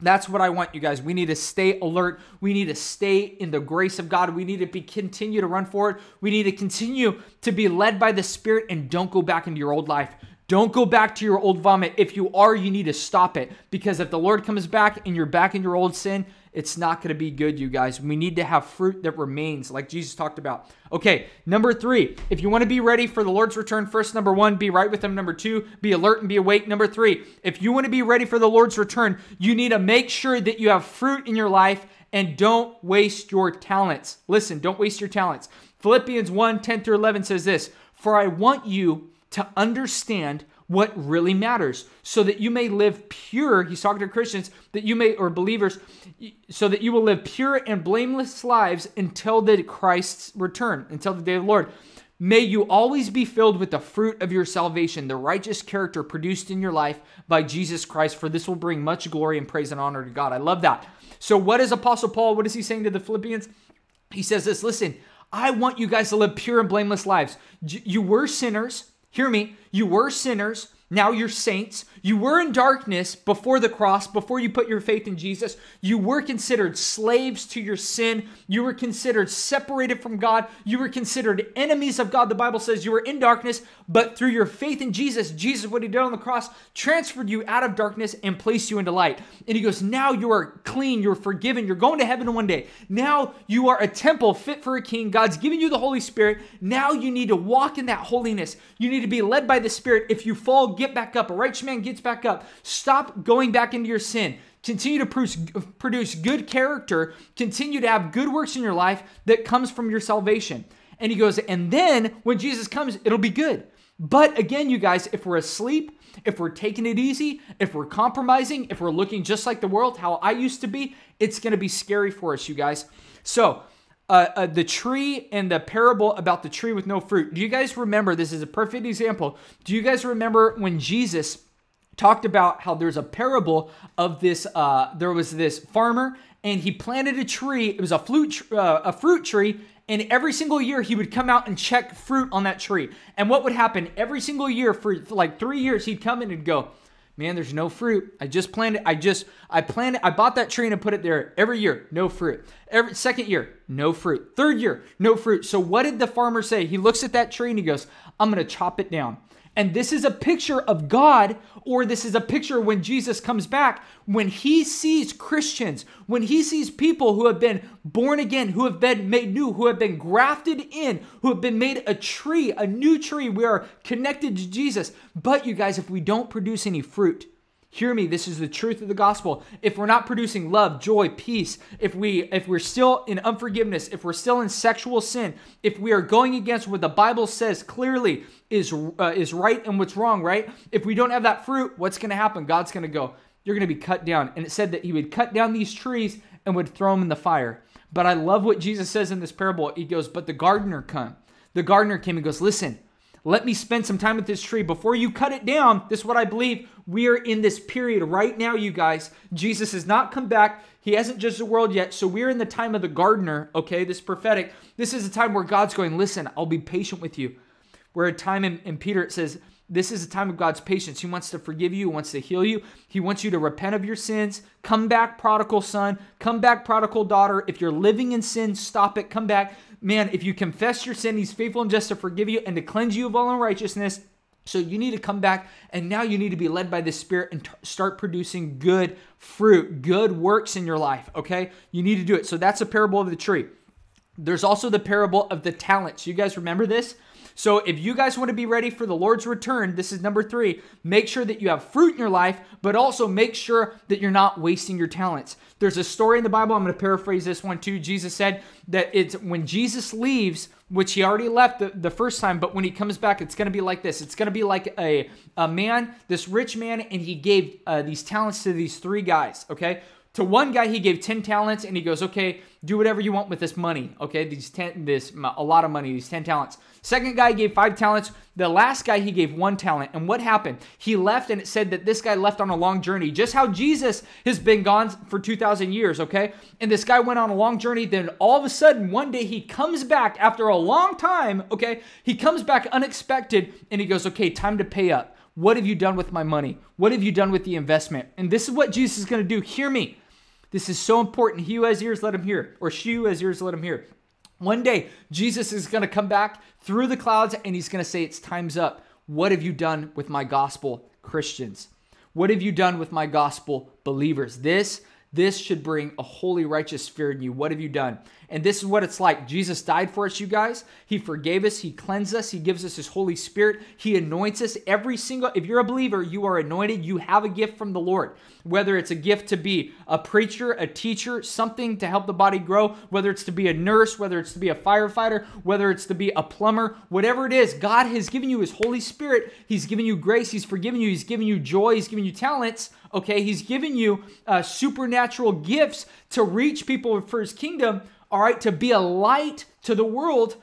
That's what I want, you guys. We need to stay alert. We need to stay in the grace of God. We need to be continue to run for it. We need to continue to be led by the Spirit and don't go back into your old life. Don't go back to your old vomit. If you are, you need to stop it because if the Lord comes back and you're back in your old sin, it's not going to be good, you guys. We need to have fruit that remains, like Jesus talked about. Okay, number three, if you want to be ready for the Lord's return, first, number one, be right with Him. Number two, be alert and be awake. Number three, if you want to be ready for the Lord's return, you need to make sure that you have fruit in your life and don't waste your talents. Listen, don't waste your talents. Philippians 1 10 through 11 says this For I want you to understand what really matters, so that you may live pure. He's talking to Christians that you may, or believers, so that you will live pure and blameless lives until the Christ's return, until the day of the Lord. May you always be filled with the fruit of your salvation, the righteous character produced in your life by Jesus Christ, for this will bring much glory and praise and honor to God. I love that. So, what is Apostle Paul? What is he saying to the Philippians? He says this listen, I want you guys to live pure and blameless lives. You were sinners, Hear me. You were sinners. Now you're saints. You were in darkness before the cross, before you put your faith in Jesus. You were considered slaves to your sin. You were considered separated from God. You were considered enemies of God. The Bible says you were in darkness, but through your faith in Jesus, Jesus, what he did on the cross, transferred you out of darkness and placed you into light. And he goes, Now you are clean, you're forgiven, you're going to heaven one day. Now you are a temple fit for a king. God's given you the Holy Spirit. Now you need to walk in that holiness. You need to be led by the Spirit. If you fall, get back up. A righteous man gets back up. Stop going back into your sin. Continue to produce good character. Continue to have good works in your life that comes from your salvation. And he goes, and then when Jesus comes, it'll be good. But again, you guys, if we're asleep, if we're taking it easy, if we're compromising, if we're looking just like the world, how I used to be, it's going to be scary for us, you guys. So, uh, uh, the tree and the parable about the tree with no fruit. Do you guys remember? This is a perfect example. Do you guys remember when Jesus talked about how there's a parable of this, uh, there was this farmer and he planted a tree. It was a, flute, uh, a fruit tree and every single year he would come out and check fruit on that tree. And what would happen every single year for like three years, he'd come in and go, man, there's no fruit. I just planted, I just, I planted, I bought that tree and I put it there every year, no fruit. Every second year, no fruit. Third year, no fruit. So what did the farmer say? He looks at that tree and he goes, I'm going to chop it down. And this is a picture of God, or this is a picture when Jesus comes back, when he sees Christians, when he sees people who have been born again, who have been made new, who have been grafted in, who have been made a tree, a new tree. We are connected to Jesus. But you guys, if we don't produce any fruit, Hear me, this is the truth of the gospel. If we're not producing love, joy, peace, if we if we're still in unforgiveness, if we're still in sexual sin, if we are going against what the Bible says clearly is uh, is right and what's wrong, right? If we don't have that fruit, what's going to happen? God's going to go, you're going to be cut down. And it said that he would cut down these trees and would throw them in the fire. But I love what Jesus says in this parable. He goes, "But the gardener come. The gardener came and goes, "Listen, let me spend some time with this tree. Before you cut it down, this is what I believe. We are in this period right now, you guys. Jesus has not come back. He hasn't judged the world yet. So we're in the time of the gardener, okay? This prophetic. This is a time where God's going, listen, I'll be patient with you. We're a time in, in Peter, it says, this is a time of God's patience. He wants to forgive you, He wants to heal you. He wants you to repent of your sins. Come back, prodigal son. Come back, prodigal daughter. If you're living in sin, stop it. Come back. Man, if you confess your sin, He's faithful and just to forgive you and to cleanse you of all unrighteousness. So you need to come back, and now you need to be led by the Spirit and t- start producing good fruit, good works in your life, okay? You need to do it. So that's a parable of the tree. There's also the parable of the talents. You guys remember this? So if you guys want to be ready for the Lord's return, this is number three. Make sure that you have fruit in your life, but also make sure that you're not wasting your talents. There's a story in the Bible. I'm going to paraphrase this one too. Jesus said that it's when Jesus leaves, which he already left the, the first time, but when he comes back, it's going to be like this. It's going to be like a, a man, this rich man, and he gave uh, these talents to these three guys, okay? to one guy he gave 10 talents and he goes okay do whatever you want with this money okay these 10 this a lot of money these 10 talents Second guy gave five talents. The last guy, he gave one talent. And what happened? He left, and it said that this guy left on a long journey, just how Jesus has been gone for 2,000 years, okay? And this guy went on a long journey. Then all of a sudden, one day he comes back after a long time, okay? He comes back unexpected and he goes, okay, time to pay up. What have you done with my money? What have you done with the investment? And this is what Jesus is going to do. Hear me. This is so important. He who has ears, let him hear. Or she who has ears, let him hear. One day, Jesus is going to come back through the clouds and he's going to say, It's time's up. What have you done with my gospel, Christians? What have you done with my gospel, believers? This this should bring a holy righteous fear in you. What have you done? And this is what it's like. Jesus died for us, you guys. He forgave us, He cleansed us, He gives us His Holy Spirit, He anoints us. Every single, if you're a believer, you are anointed. You have a gift from the Lord, whether it's a gift to be a preacher, a teacher, something to help the body grow, whether it's to be a nurse, whether it's to be a firefighter, whether it's to be a plumber, whatever it is, God has given you His Holy Spirit. He's given you grace, He's forgiven you, He's given you joy, He's given you talents okay? He's given you uh, supernatural gifts to reach people for his kingdom, all right, to be a light to the world.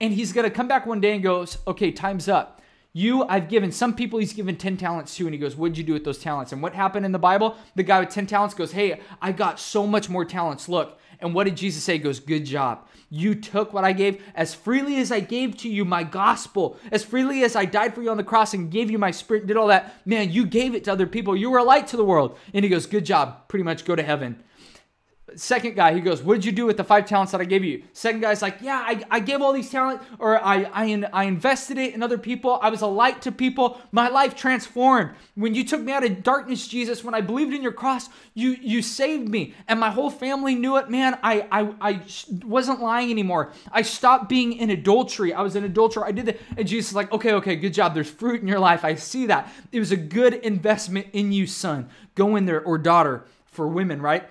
And he's going to come back one day and goes, okay, time's up. You, I've given some people, he's given 10 talents to. And he goes, what'd you do with those talents? And what happened in the Bible? The guy with 10 talents goes, hey, I got so much more talents. Look. And what did Jesus say? He goes, good job. You took what I gave as freely as I gave to you my gospel, as freely as I died for you on the cross and gave you my spirit, did all that. Man, you gave it to other people. You were a light to the world. And he goes, good job. Pretty much go to heaven. Second guy, he goes, What did you do with the five talents that I gave you? Second guy's like, Yeah, I, I gave all these talents, or I, I, in, I invested it in other people. I was a light to people. My life transformed. When you took me out of darkness, Jesus, when I believed in your cross, you, you saved me. And my whole family knew it, man. I, I, I wasn't lying anymore. I stopped being in adultery. I was an adulterer. I did that. And Jesus is like, Okay, okay, good job. There's fruit in your life. I see that. It was a good investment in you, son. Go in there, or daughter, for women, right?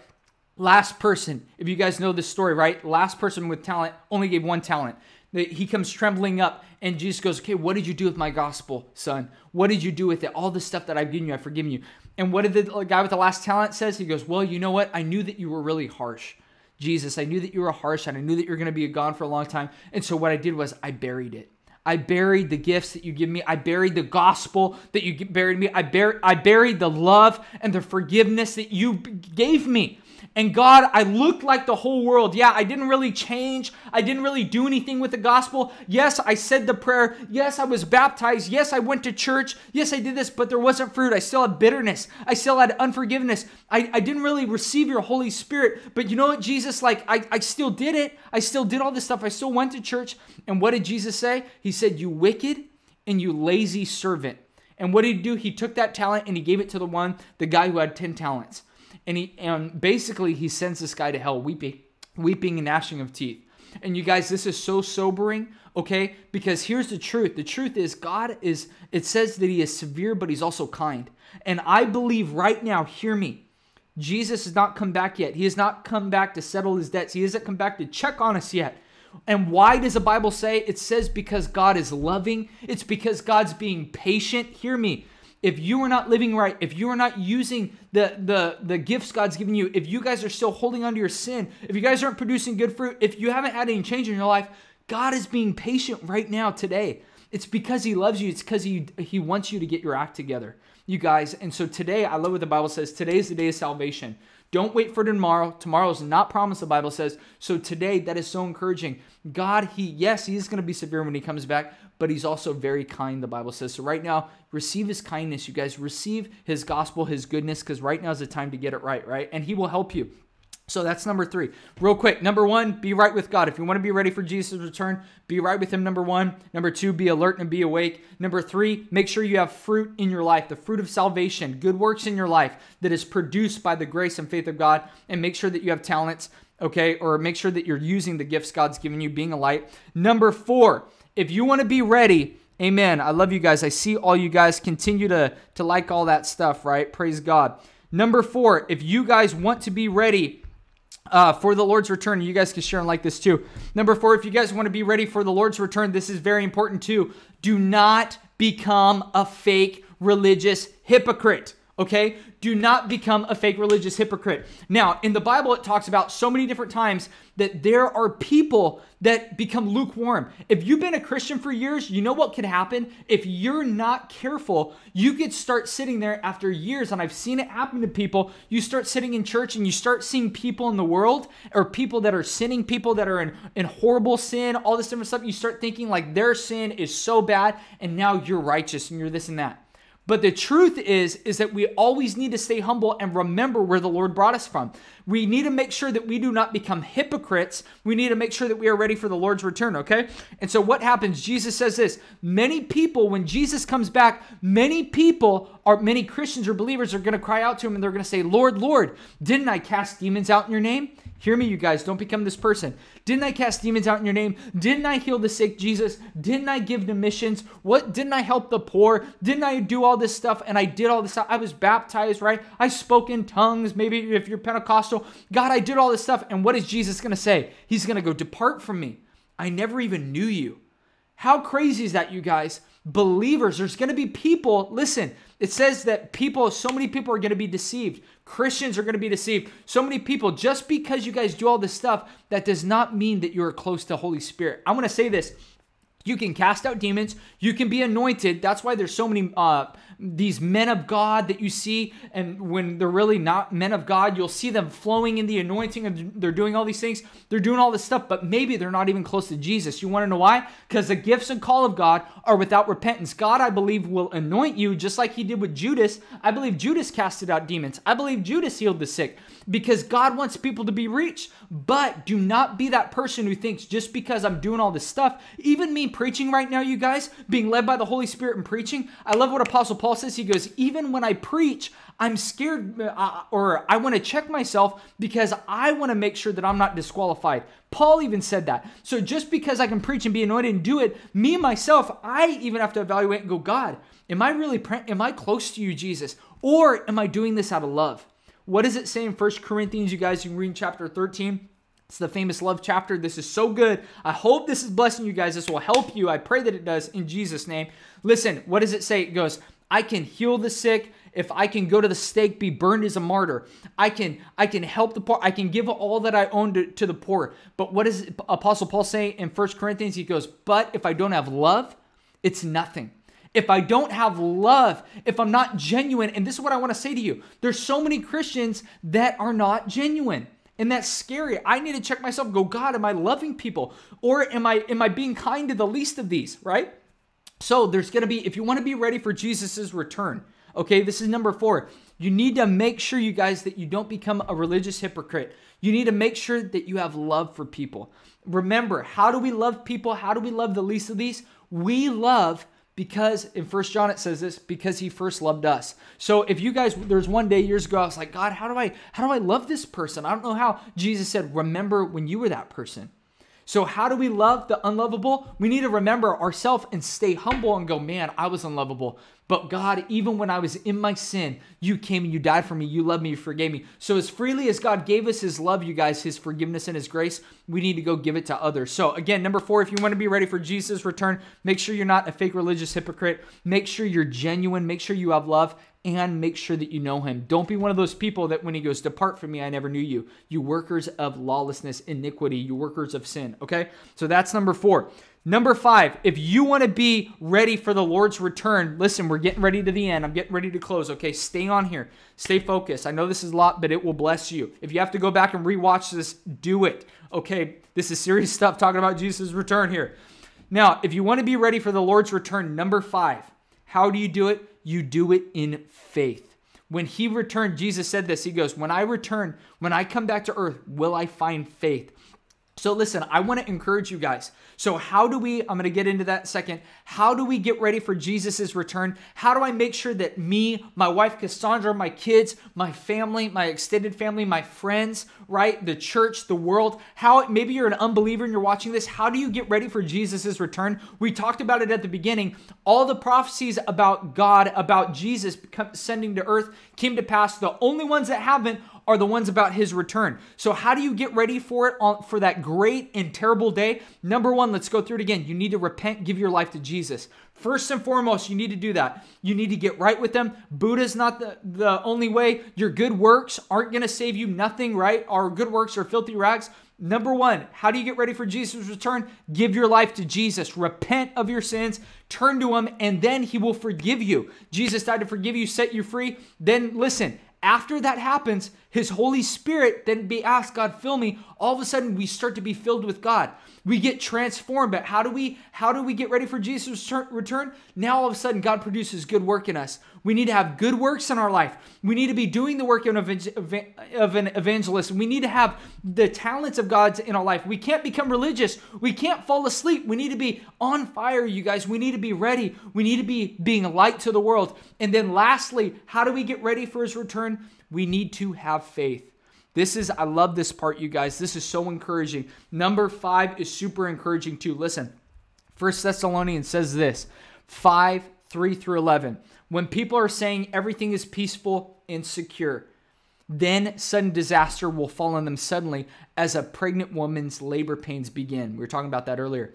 Last person, if you guys know this story, right? Last person with talent only gave one talent. He comes trembling up, and Jesus goes, Okay, what did you do with my gospel, son? What did you do with it? All the stuff that I've given you, I've forgiven you. And what did the guy with the last talent says? He goes, Well, you know what? I knew that you were really harsh. Jesus, I knew that you were harsh and I knew that you are going to be gone for a long time. And so what I did was I buried it. I buried the gifts that you give me. I buried the gospel that you buried me. I, buried, I buried the love and the forgiveness that you gave me. And God, I looked like the whole world. Yeah, I didn't really change. I didn't really do anything with the gospel. Yes, I said the prayer. Yes, I was baptized. Yes, I went to church. Yes, I did this, but there wasn't fruit. I still had bitterness. I still had unforgiveness. I, I didn't really receive your Holy Spirit. But you know what, Jesus, like, I, I still did it. I still did all this stuff. I still went to church. And what did Jesus say? He said, You wicked and you lazy servant. And what did he do? He took that talent and he gave it to the one, the guy who had 10 talents and he and basically he sends this guy to hell weeping, weeping and gnashing of teeth. And you guys, this is so sobering, okay? Because here's the truth. The truth is God is it says that he is severe, but he's also kind. And I believe right now, hear me. Jesus has not come back yet. He has not come back to settle his debts. He hasn't come back to check on us yet. And why does the Bible say? It says because God is loving. It's because God's being patient. Hear me if you are not living right, if you are not using the, the, the gifts God's given you, if you guys are still holding on to your sin, if you guys aren't producing good fruit, if you haven't had any change in your life, God is being patient right now today. It's because He loves you, it's because he, he wants you to get your act together, you guys. And so today, I love what the Bible says today is the day of salvation. Don't wait for tomorrow. Tomorrow is not promised, the Bible says. So today, that is so encouraging. God, He, yes, He is going to be severe when He comes back, but he's also very kind, the Bible says. So right now, receive his kindness, you guys. Receive his gospel, his goodness, because right now is the time to get it right, right? And he will help you. So that's number three. Real quick. Number one, be right with God. If you want to be ready for Jesus' return, be right with Him, number one. Number two, be alert and be awake. Number three, make sure you have fruit in your life, the fruit of salvation, good works in your life that is produced by the grace and faith of God. And make sure that you have talents, okay? Or make sure that you're using the gifts God's given you, being a light. Number four, if you want to be ready, amen. I love you guys. I see all you guys continue to, to like all that stuff, right? Praise God. Number four, if you guys want to be ready, uh, for the Lord's return. You guys can share and like this too. Number four, if you guys want to be ready for the Lord's return, this is very important too. Do not become a fake religious hypocrite okay? Do not become a fake religious hypocrite. Now, in the Bible, it talks about so many different times that there are people that become lukewarm. If you've been a Christian for years, you know what could happen? If you're not careful, you could start sitting there after years, and I've seen it happen to people. You start sitting in church and you start seeing people in the world or people that are sinning, people that are in, in horrible sin, all this different stuff. You start thinking like their sin is so bad, and now you're righteous and you're this and that. But the truth is is that we always need to stay humble and remember where the Lord brought us from. We need to make sure that we do not become hypocrites. We need to make sure that we are ready for the Lord's return, okay? And so what happens? Jesus says this, many people when Jesus comes back, many people are many Christians or believers are going to cry out to him and they're going to say, "Lord, Lord, didn't I cast demons out in your name?" Hear me, you guys. Don't become this person. Didn't I cast demons out in your name? Didn't I heal the sick, Jesus? Didn't I give the missions? What? Didn't I help the poor? Didn't I do all this stuff? And I did all this stuff. I was baptized, right? I spoke in tongues. Maybe if you're Pentecostal, God, I did all this stuff. And what is Jesus going to say? He's going to go, Depart from me. I never even knew you. How crazy is that, you guys? believers. There's going to be people, listen, it says that people, so many people are going to be deceived. Christians are going to be deceived. So many people, just because you guys do all this stuff, that does not mean that you're close to Holy Spirit. I want to say this. You can cast out demons. You can be anointed. That's why there's so many uh, these men of God that you see, and when they're really not men of God, you'll see them flowing in the anointing and they're doing all these things. They're doing all this stuff, but maybe they're not even close to Jesus. You want to know why? Because the gifts and call of God are without repentance. God, I believe, will anoint you just like he did with Judas. I believe Judas casted out demons. I believe Judas healed the sick because God wants people to be reached. But do not be that person who thinks just because I'm doing all this stuff, even me preaching right now, you guys, being led by the Holy Spirit and preaching. I love what Apostle Paul Paul says, he goes, even when I preach, I'm scared uh, or I want to check myself because I want to make sure that I'm not disqualified. Paul even said that. So just because I can preach and be anointed and do it, me myself, I even have to evaluate and go, God, am I really, am I close to you, Jesus? Or am I doing this out of love? What does it say in First Corinthians, you guys? You can read chapter 13. It's the famous love chapter. This is so good. I hope this is blessing you guys. This will help you. I pray that it does in Jesus' name. Listen, what does it say? It goes, I can heal the sick. If I can go to the stake, be burned as a martyr, I can I can help the poor. I can give all that I own to, to the poor. But what does Apostle Paul say in First Corinthians? He goes, "But if I don't have love, it's nothing." if I don't have love, if I'm not genuine, and this is what I want to say to you there's so many Christians that are not genuine. And that's scary. I need to check myself. Go, God, am I loving people, or am I am I being kind to the least of these? Right? So there's going to be, if you want to be ready for Jesus's return, okay, this is number four. You need to make sure, you guys, that you don't become a religious hypocrite. You need to make sure that you have love for people. Remember, how do we love people? How do we love the least of these? We love because in First John it says this because he first loved us. So if you guys there's one day years ago I was like God how do I how do I love this person? I don't know how. Jesus said remember when you were that person. So how do we love the unlovable? We need to remember ourselves and stay humble and go, man, I was unlovable. But God, even when I was in my sin, you came and you died for me. You loved me. You forgave me. So, as freely as God gave us his love, you guys, his forgiveness and his grace, we need to go give it to others. So, again, number four, if you want to be ready for Jesus' return, make sure you're not a fake religious hypocrite. Make sure you're genuine. Make sure you have love and make sure that you know him. Don't be one of those people that when he goes, Depart from me, I never knew you. You workers of lawlessness, iniquity, you workers of sin. Okay? So that's number four. Number five, if you want to be ready for the Lord's return, listen, we're getting ready to the end. I'm getting ready to close. Okay, stay on here. Stay focused. I know this is a lot, but it will bless you. If you have to go back and rewatch this, do it. Okay, this is serious stuff talking about Jesus' return here. Now, if you want to be ready for the Lord's return, number five, how do you do it? you do it in faith. When he returned, Jesus said this. He goes, When I return, when I come back to earth, will I find faith? So listen, I want to encourage you guys. So how do we, I'm going to get into that in second. How do we get ready for Jesus's return? How do I make sure that me, my wife Cassandra, my kids, my family, my extended family, my friends, right? The church, the world, how maybe you're an unbeliever and you're watching this. How do you get ready for Jesus's return? We talked about it at the beginning. All the prophecies about God, about Jesus sending to earth came to pass. The only ones that haven't are the ones about his return. So how do you get ready for it on, for that great and terrible day? Number one, let's go through it again. You need to repent, give your life to Jesus. First and foremost, you need to do that. You need to get right with them. Buddha's not the, the only way. Your good works aren't going to save you nothing, right? Our good works are filthy rags. Number one, how do you get ready for Jesus' return? Give your life to Jesus. Repent of your sins, turn to Him, and then He will forgive you. Jesus died to forgive you, set you free. Then listen, after that happens, his Holy Spirit, then be asked, God, fill me. All of a sudden, we start to be filled with God. We get transformed. But how do we how do we get ready for Jesus' return? Now all of a sudden, God produces good work in us. We need to have good works in our life. We need to be doing the work of an evangelist. We need to have the talents of God's in our life. We can't become religious. We can't fall asleep. We need to be on fire, you guys. We need to be ready. We need to be being a light to the world. And then lastly, how do we get ready for his return? We need to have faith. This is, I love this part, you guys. This is so encouraging. Number five is super encouraging too. Listen, First Thessalonians says this 5 3 through 11. When people are saying everything is peaceful and secure, then sudden disaster will fall on them suddenly as a pregnant woman's labor pains begin. We were talking about that earlier.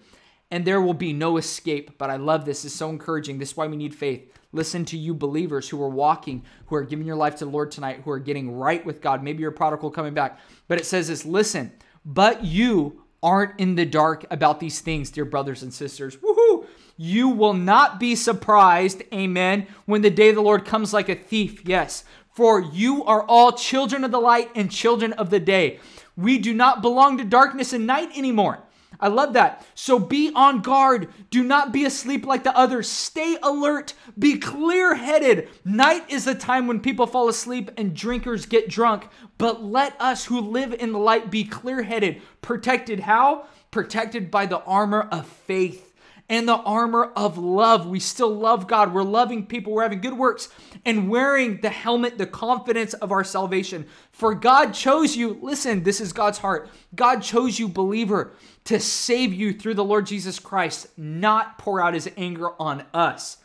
And there will be no escape. But I love this. It's so encouraging. This is why we need faith. Listen to you believers who are walking, who are giving your life to the Lord tonight, who are getting right with God. Maybe you're a prodigal coming back. But it says this listen, but you aren't in the dark about these things, dear brothers and sisters. Woohoo! You will not be surprised, amen, when the day of the Lord comes like a thief. Yes, for you are all children of the light and children of the day. We do not belong to darkness and night anymore. I love that. So be on guard. Do not be asleep like the others. Stay alert. Be clear headed. Night is the time when people fall asleep and drinkers get drunk. But let us who live in the light be clear headed, protected how? Protected by the armor of faith and the armor of love. We still love God. We're loving people. We're having good works and wearing the helmet, the confidence of our salvation. For God chose you, listen, this is God's heart. God chose you, believer, to save you through the Lord Jesus Christ, not pour out his anger on us.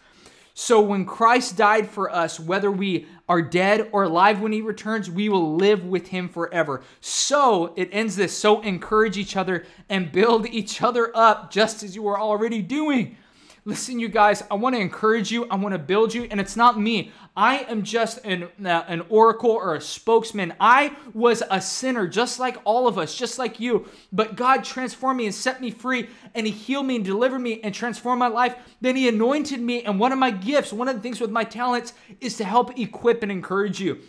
So when Christ died for us, whether we are dead or alive when he returns, we will live with him forever. So it ends this. So encourage each other and build each other up just as you are already doing. Listen, you guys, I want to encourage you. I want to build you. And it's not me. I am just an, uh, an oracle or a spokesman. I was a sinner, just like all of us, just like you. But God transformed me and set me free, and He healed me and delivered me and transformed my life. Then He anointed me. And one of my gifts, one of the things with my talents, is to help equip and encourage you.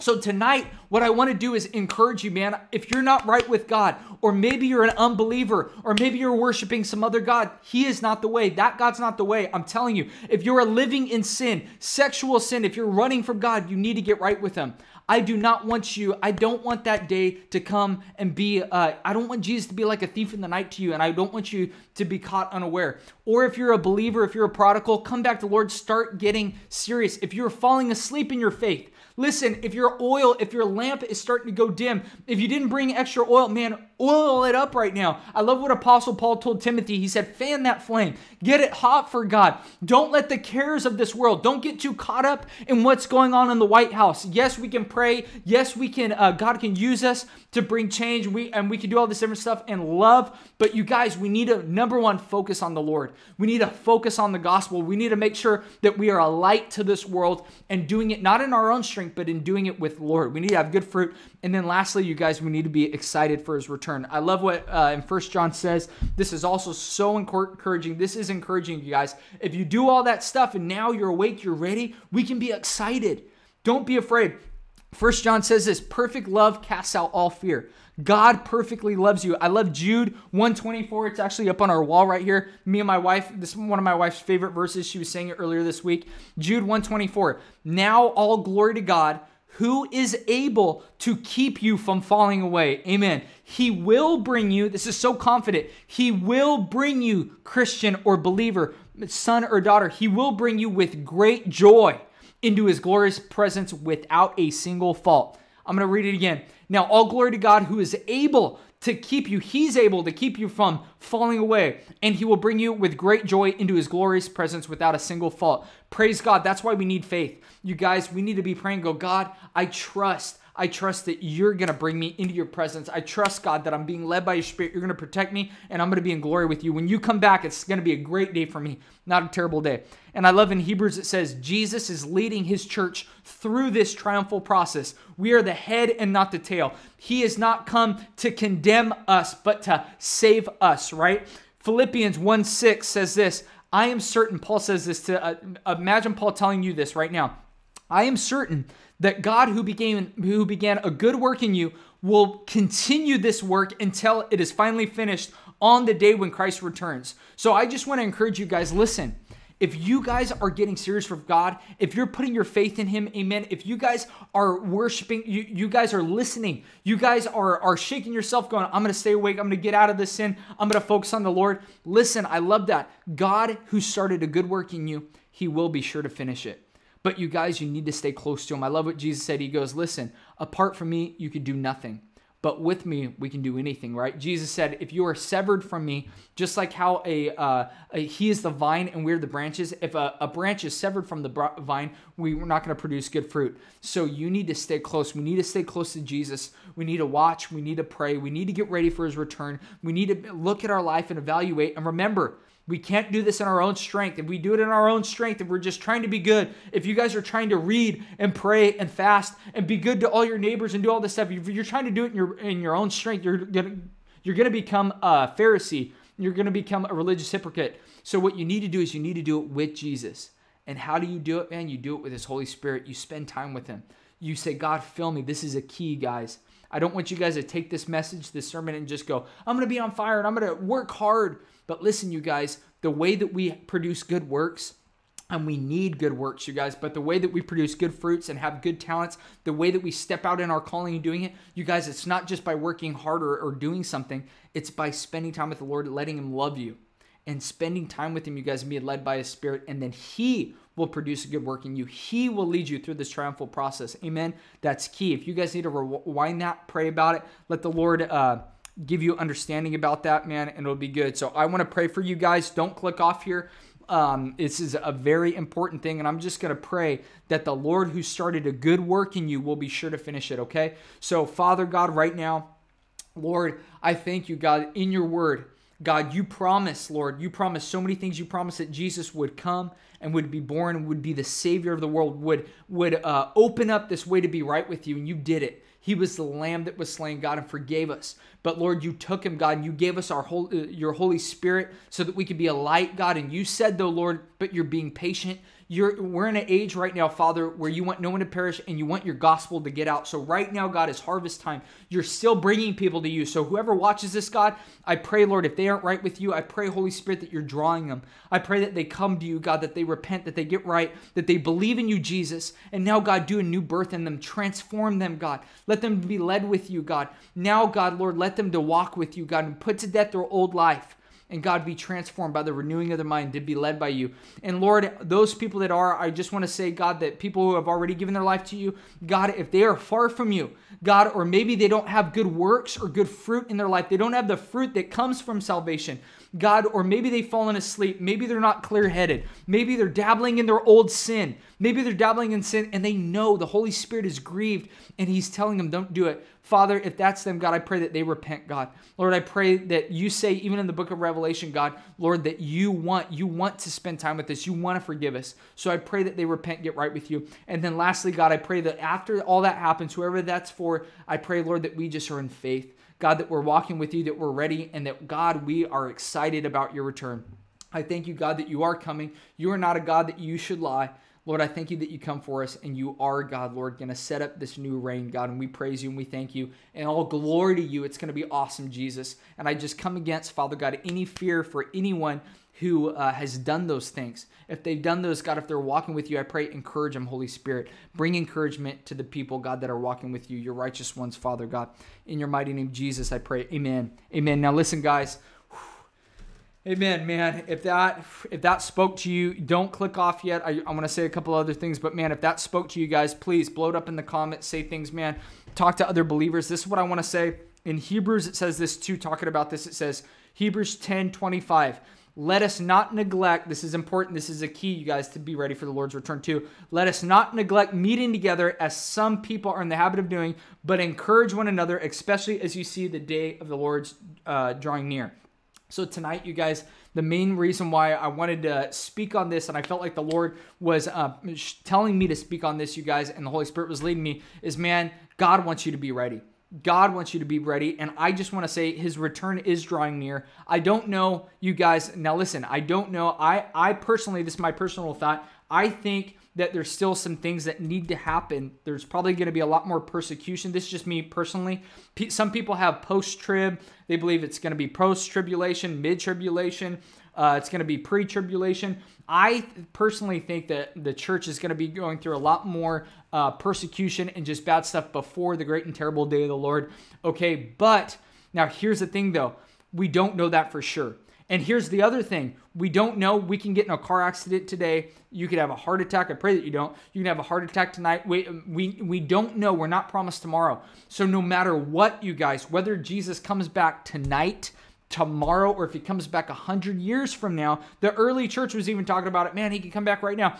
So, tonight, what I want to do is encourage you, man. If you're not right with God, or maybe you're an unbeliever, or maybe you're worshiping some other God, He is not the way. That God's not the way. I'm telling you, if you are living in sin, sexual sin, if you're running from God, you need to get right with Him. I do not want you, I don't want that day to come and be, uh, I don't want Jesus to be like a thief in the night to you, and I don't want you to be caught unaware. Or if you're a believer, if you're a prodigal, come back to the Lord, start getting serious. If you're falling asleep in your faith, Listen, if your oil, if your lamp is starting to go dim, if you didn't bring extra oil, man, oil it up right now. I love what Apostle Paul told Timothy. He said, fan that flame, get it hot for God. Don't let the cares of this world, don't get too caught up in what's going on in the White House. Yes, we can pray. Yes, we can, uh, God can use us to bring change. We And we can do all this different stuff and love. But you guys, we need to, number one, focus on the Lord. We need to focus on the gospel. We need to make sure that we are a light to this world and doing it not in our own strength shrink, but in doing it with Lord. We need to have good fruit. And then lastly, you guys, we need to be excited for his return. I love what uh, in First John says. This is also so encouraging. This is encouraging, you guys. If you do all that stuff and now you're awake, you're ready, we can be excited. Don't be afraid. First John says this perfect love casts out all fear. God perfectly loves you. I love Jude 124. It's actually up on our wall right here. Me and my wife, this is one of my wife's favorite verses. She was saying it earlier this week. Jude 124. Now all glory to God who is able to keep you from falling away. Amen. He will bring you, this is so confident, He will bring you, Christian or believer, son or daughter, He will bring you with great joy into His glorious presence without a single fault. I'm going to read it again. Now, all glory to God who is able to keep you. He's able to keep you from falling away, and He will bring you with great joy into His glorious presence without a single fault. Praise God. That's why we need faith. You guys, we need to be praying, go, God, I trust. I trust that you're going to bring me into your presence. I trust, God, that I'm being led by your spirit. You're going to protect me, and I'm going to be in glory with you. When you come back, it's going to be a great day for me, not a terrible day. And I love in Hebrews, it says, Jesus is leading his church through this triumphal process. We are the head and not the tail. He has not come to condemn us, but to save us, right? Philippians 1 6 says this I am certain, Paul says this to uh, imagine Paul telling you this right now. I am certain that God who began who began a good work in you will continue this work until it is finally finished on the day when Christ returns. So I just want to encourage you guys, listen. If you guys are getting serious with God, if you're putting your faith in him, amen. If you guys are worshiping, you, you guys are listening, you guys are, are shaking yourself, going, I'm gonna stay awake, I'm gonna get out of this sin, I'm gonna focus on the Lord. Listen, I love that. God who started a good work in you, he will be sure to finish it. But you guys, you need to stay close to him. I love what Jesus said. He goes, Listen, apart from me, you can do nothing. But with me, we can do anything, right? Jesus said, If you are severed from me, just like how a, uh, a he is the vine and we're the branches, if a, a branch is severed from the vine, we, we're not going to produce good fruit. So you need to stay close. We need to stay close to Jesus. We need to watch. We need to pray. We need to get ready for his return. We need to look at our life and evaluate. And remember, we can't do this in our own strength. If we do it in our own strength, if we're just trying to be good, if you guys are trying to read and pray and fast and be good to all your neighbors and do all this stuff, if you're trying to do it in your in your own strength, you're gonna you're gonna become a Pharisee. You're gonna become a religious hypocrite. So what you need to do is you need to do it with Jesus. And how do you do it, man? You do it with His Holy Spirit. You spend time with Him. You say, God, fill me. This is a key, guys. I don't want you guys to take this message, this sermon, and just go, I'm gonna be on fire and I'm gonna work hard but listen, you guys, the way that we produce good works, and we need good works, you guys. But the way that we produce good fruits and have good talents, the way that we step out in our calling and doing it, you guys, it's not just by working harder or doing something, it's by spending time with the Lord, letting Him love you and spending time with Him, you guys, and being led by His Spirit. And then He will produce a good work in you. He will lead you through this triumphal process. Amen. That's key. If you guys need to rewind that, pray about it, let the Lord, uh, give you understanding about that, man, and it'll be good. So I want to pray for you guys. Don't click off here. Um, this is a very important thing, and I'm just going to pray that the Lord who started a good work in you will be sure to finish it, okay? So, Father God, right now, Lord, I thank you, God, in your word. God, you promise, Lord, you promise so many things. You promise that Jesus would come and would be born, would be the Savior of the world, would would uh, open up this way to be right with you, and you did it. He was the Lamb that was slain, God, and forgave us. But Lord, you took him, God, and you gave us our whole, uh, your Holy Spirit so that we could be a light, God. And you said, though, Lord, but you're being patient. You're, we're in an age right now, Father, where you want no one to perish and you want your gospel to get out. So right now, God, is harvest time. You're still bringing people to you. So whoever watches this, God, I pray, Lord, if they aren't right with you, I pray, Holy Spirit, that you're drawing them. I pray that they come to you, God, that they repent, that they get right, that they believe in you, Jesus. And now, God, do a new birth in them. Transform them, God. Let them be led with you, God. Now, God, Lord, let let them to walk with you, God, and put to death their old life. And God, be transformed by the renewing of the mind to be led by you. And Lord, those people that are, I just want to say, God, that people who have already given their life to you, God, if they are far from you, God, or maybe they don't have good works or good fruit in their life, they don't have the fruit that comes from salvation, God, or maybe they've fallen asleep, maybe they're not clear headed, maybe they're dabbling in their old sin, maybe they're dabbling in sin and they know the Holy Spirit is grieved and He's telling them, don't do it. Father, if that's them, God, I pray that they repent, God. Lord, I pray that you say, even in the book of Revelation, God, Lord, that you want, you want to spend time with us. You want to forgive us. So I pray that they repent, get right with you. And then lastly, God, I pray that after all that happens, whoever that's for, I pray, Lord, that we just are in faith. God, that we're walking with you, that we're ready, and that, God, we are excited about your return. I thank you, God, that you are coming. You are not a God that you should lie. Lord, I thank you that you come for us and you are, God, Lord, going to set up this new reign, God. And we praise you and we thank you. And all glory to you. It's going to be awesome, Jesus. And I just come against, Father God, any fear for anyone who uh, has done those things. If they've done those, God, if they're walking with you, I pray encourage them, Holy Spirit. Bring encouragement to the people, God, that are walking with you, your righteous ones, Father God. In your mighty name, Jesus, I pray. Amen. Amen. Now, listen, guys. Amen, man. If that if that spoke to you, don't click off yet. I, I want to say a couple other things, but man, if that spoke to you guys, please blow it up in the comments. Say things, man. Talk to other believers. This is what I want to say. In Hebrews, it says this too, talking about this. It says, Hebrews 10 25. Let us not neglect, this is important, this is a key, you guys, to be ready for the Lord's return too. Let us not neglect meeting together as some people are in the habit of doing, but encourage one another, especially as you see the day of the Lord's uh, drawing near. So, tonight, you guys, the main reason why I wanted to speak on this, and I felt like the Lord was uh, telling me to speak on this, you guys, and the Holy Spirit was leading me, is man, God wants you to be ready. God wants you to be ready. And I just want to say his return is drawing near. I don't know, you guys. Now, listen, I don't know. I, I personally, this is my personal thought. I think that there's still some things that need to happen. There's probably going to be a lot more persecution. This is just me personally. some people have post trib, they believe it's going to be post tribulation, mid tribulation. Uh, it's going to be pre tribulation. I personally think that the church is going to be going through a lot more uh, persecution and just bad stuff before the great and terrible day of the Lord. Okay, but now here's the thing though we don't know that for sure. And here's the other thing we don't know. We can get in a car accident today. You could have a heart attack. I pray that you don't. You can have a heart attack tonight. We, we, we don't know. We're not promised tomorrow. So, no matter what, you guys, whether Jesus comes back tonight, tomorrow, or if he comes back 100 years from now, the early church was even talking about it. Man, he could come back right now.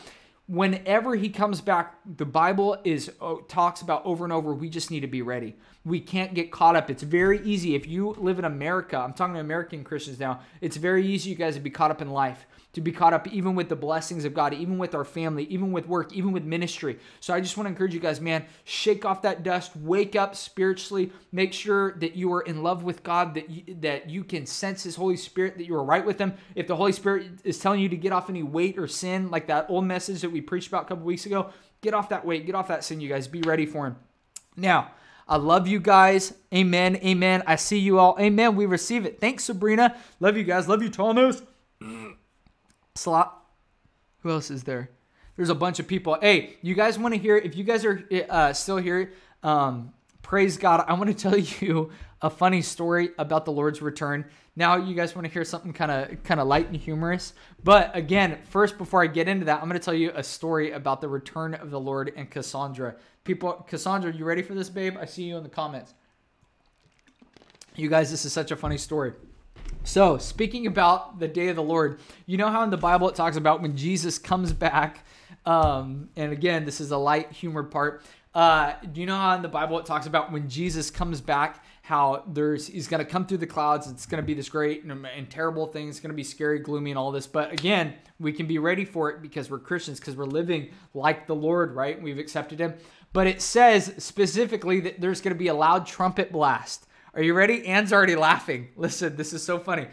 Whenever he comes back, the Bible is oh, talks about over and over. We just need to be ready we can't get caught up. It's very easy. If you live in America, I'm talking to American Christians now, it's very easy, you guys, to be caught up in life, to be caught up even with the blessings of God, even with our family, even with work, even with ministry. So I just want to encourage you guys, man, shake off that dust, wake up spiritually, make sure that you are in love with God, that you, that you can sense His Holy Spirit, that you are right with Him. If the Holy Spirit is telling you to get off any weight or sin, like that old message that we preached about a couple weeks ago, get off that weight, get off that sin, you guys, be ready for Him. Now, I love you guys. Amen. Amen. I see you all. Amen. We receive it. Thanks, Sabrina. Love you guys. Love you, Thomas. Slot. Who else is there? There's a bunch of people. Hey, you guys want to hear? If you guys are uh, still here, um, praise God. I want to tell you a funny story about the Lord's return. Now you guys want to hear something kind of kind of light and humorous. But again, first before I get into that, I'm going to tell you a story about the return of the Lord and Cassandra. People, Cassandra, you ready for this, babe? I see you in the comments. You guys, this is such a funny story. So, speaking about the day of the Lord, you know how in the Bible it talks about when Jesus comes back. Um, and again, this is a light humor part. Uh, do you know how in the Bible it talks about when Jesus comes back, how there's he's going to come through the clouds. It's going to be this great and, and terrible thing. It's going to be scary, gloomy, and all this. But again, we can be ready for it because we're Christians, because we're living like the Lord, right? We've accepted Him. But it says specifically that there's going to be a loud trumpet blast. Are you ready? Anne's already laughing. Listen, this is so funny.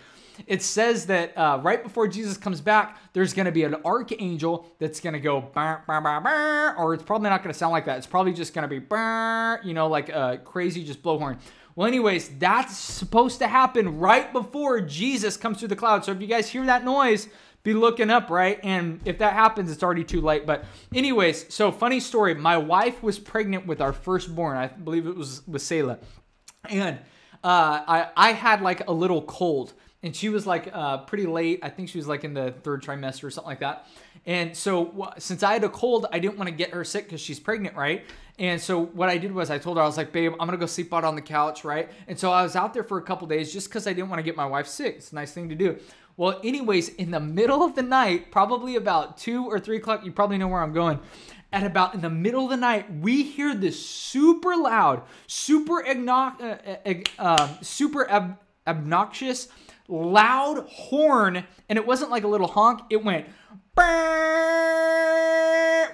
It says that uh, right before Jesus comes back, there's going to be an archangel that's going to go, or it's probably not going to sound like that. It's probably just going to be, you know, like a crazy just blowhorn. Well, anyways, that's supposed to happen right before Jesus comes through the cloud. So if you guys hear that noise, be looking up, right? And if that happens, it's already too late. But, anyways, so funny story. My wife was pregnant with our firstborn. I believe it was with Selah. And uh, I, I had like a little cold. And she was like uh, pretty late. I think she was like in the third trimester or something like that. And so, since I had a cold, I didn't want to get her sick because she's pregnant, right? And so what I did was I told her, I was like, babe, I'm gonna go sleep out on the couch, right? And so I was out there for a couple days just because I didn't want to get my wife sick. It's a nice thing to do. Well, anyways, in the middle of the night, probably about two or three o'clock, you probably know where I'm going. At about in the middle of the night, we hear this super loud, super igno- uh, uh, um, super obnoxious, loud horn, and it wasn't like a little honk. It went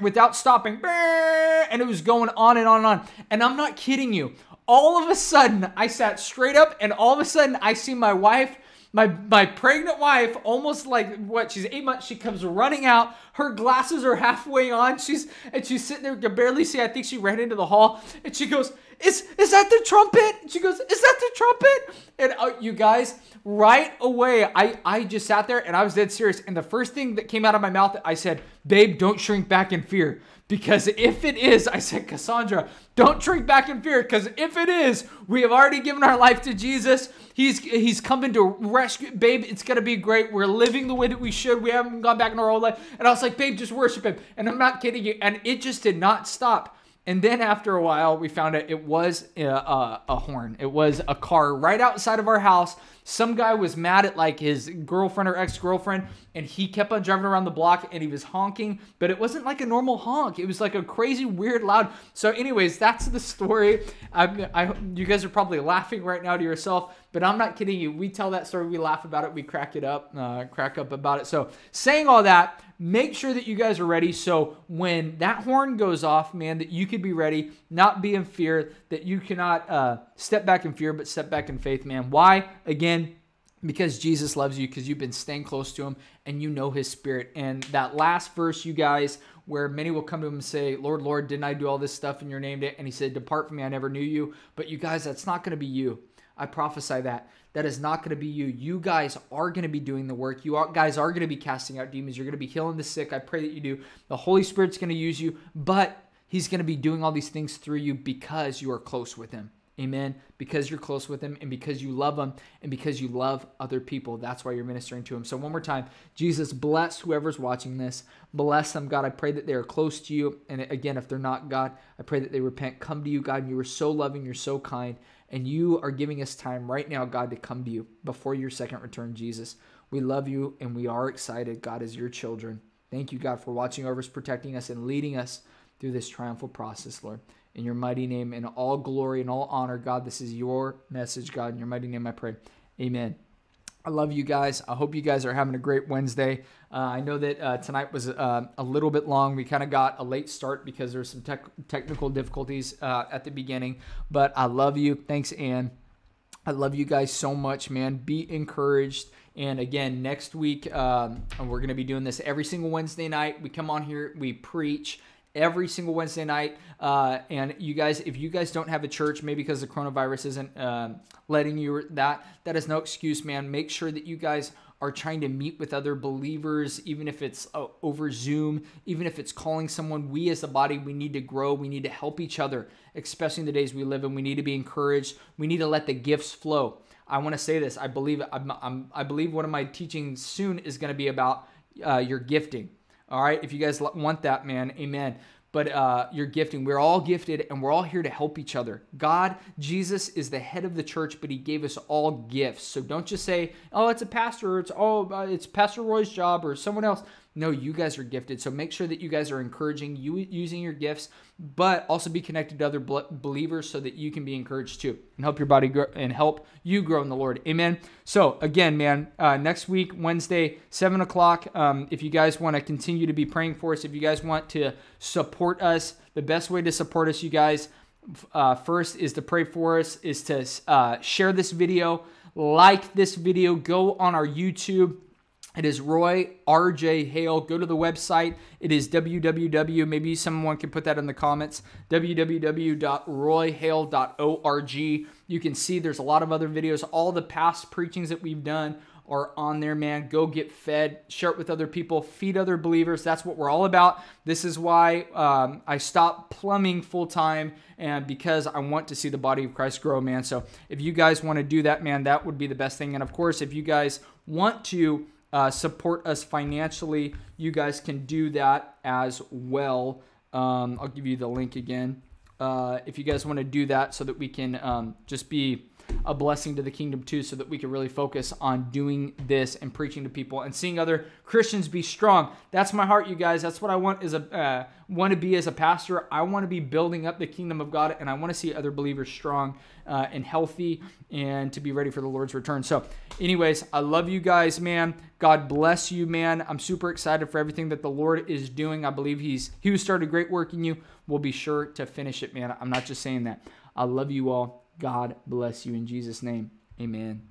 without stopping. And it was going on and on and on. And I'm not kidding you. All of a sudden, I sat straight up, and all of a sudden, I see my wife. My, my pregnant wife, almost like what she's eight months, she comes running out. Her glasses are halfway on. She's and she's sitting there, can barely see. I think she ran into the hall, and she goes, is is that the trumpet? She goes, is that the trumpet? And uh, you guys, right away, I I just sat there and I was dead serious. And the first thing that came out of my mouth, I said, "Babe, don't shrink back in fear." Because if it is, I said, Cassandra, don't shrink back in fear. Because if it is, we have already given our life to Jesus. He's He's coming to rescue, babe. It's gonna be great. We're living the way that we should. We haven't gone back in our old life. And I was like, babe, just worship him. And I'm not kidding you. And it just did not stop. And then after a while, we found out it was a, a, a, horn. It was a car right outside of our house. Some guy was mad at like his girlfriend or ex girlfriend, and he kept on driving around the block and he was honking, but it wasn't like a normal honk. It was like a crazy, weird, loud. So, anyways, that's the story. I, I, you guys are probably laughing right now to yourself but I'm not kidding you. We tell that story, we laugh about it, we crack it up, uh, crack up about it. So, saying all that, make sure that you guys are ready. So, when that horn goes off, man, that you could be ready, not be in fear, that you cannot uh, step back in fear, but step back in faith, man. Why? Again, because Jesus loves you, because you've been staying close to him and you know his spirit. And that last verse, you guys, where many will come to him and say, Lord, Lord, didn't I do all this stuff in your name? And he said, Depart from me, I never knew you. But you guys, that's not going to be you. I prophesy that. That is not going to be you. You guys are going to be doing the work. You guys are going to be casting out demons. You're going to be healing the sick. I pray that you do. The Holy Spirit's going to use you, but He's going to be doing all these things through you because you are close with Him. Amen. Because you're close with Him and because you love Him and because you love other people. That's why you're ministering to Him. So, one more time, Jesus, bless whoever's watching this. Bless them, God. I pray that they are close to you. And again, if they're not, God, I pray that they repent. Come to you, God. And you are so loving, you're so kind. And you are giving us time right now, God, to come to you before your second return, Jesus. We love you and we are excited, God, as your children. Thank you, God, for watching over us, protecting us, and leading us through this triumphal process, Lord in your mighty name, in all glory and all honor, God. This is your message, God. In your mighty name, I pray. Amen. I love you guys. I hope you guys are having a great Wednesday. Uh, I know that uh, tonight was uh, a little bit long. We kind of got a late start because there some tech- technical difficulties uh, at the beginning, but I love you. Thanks, Anne. I love you guys so much, man. Be encouraged. And again, next week, um, we're going to be doing this every single Wednesday night. We come on here, we preach every single Wednesday night. Uh, and you guys, if you guys don't have a church, maybe because the coronavirus isn't uh, letting you that, that is no excuse, man. Make sure that you guys are trying to meet with other believers, even if it's uh, over Zoom, even if it's calling someone. We as a body, we need to grow. We need to help each other, especially in the days we live in. We need to be encouraged. We need to let the gifts flow. I want to say this. I believe I'm, I'm, i believe one of my teachings soon is going to be about uh, your gifting. All right. If you guys want that, man, amen. But uh, you're gifting. We're all gifted and we're all here to help each other. God, Jesus is the head of the church, but he gave us all gifts. So don't just say, oh, it's a pastor, or it's, oh, it's Pastor Roy's job or someone else. No, you guys are gifted. So make sure that you guys are encouraging you using your gifts, but also be connected to other believers so that you can be encouraged too and help your body grow and help you grow in the Lord. Amen. So again, man, uh, next week, Wednesday, seven o'clock. Um, if you guys want to continue to be praying for us, if you guys want to support us, the best way to support us, you guys, uh, first is to pray for us, is to uh, share this video, like this video, go on our YouTube it is Roy RJ Hale. Go to the website. It is www. Maybe someone can put that in the comments. www.royhale.org. You can see there's a lot of other videos. All the past preachings that we've done are on there, man. Go get fed, share it with other people, feed other believers. That's what we're all about. This is why um, I stopped plumbing full time and because I want to see the body of Christ grow, man. So if you guys want to do that, man, that would be the best thing. And of course, if you guys want to, uh, support us financially, you guys can do that as well. Um, I'll give you the link again uh, if you guys want to do that so that we can um, just be a blessing to the kingdom too, so that we can really focus on doing this and preaching to people and seeing other Christians be strong. That's my heart, you guys. That's what I want is a uh, want to be as a pastor. I want to be building up the kingdom of God, and I want to see other believers strong uh, and healthy, and to be ready for the Lord's return. So, anyways, I love you guys, man. God bless you, man. I'm super excited for everything that the Lord is doing. I believe He's He who started great work in you will be sure to finish it, man. I'm not just saying that. I love you all. God bless you. In Jesus' name, amen.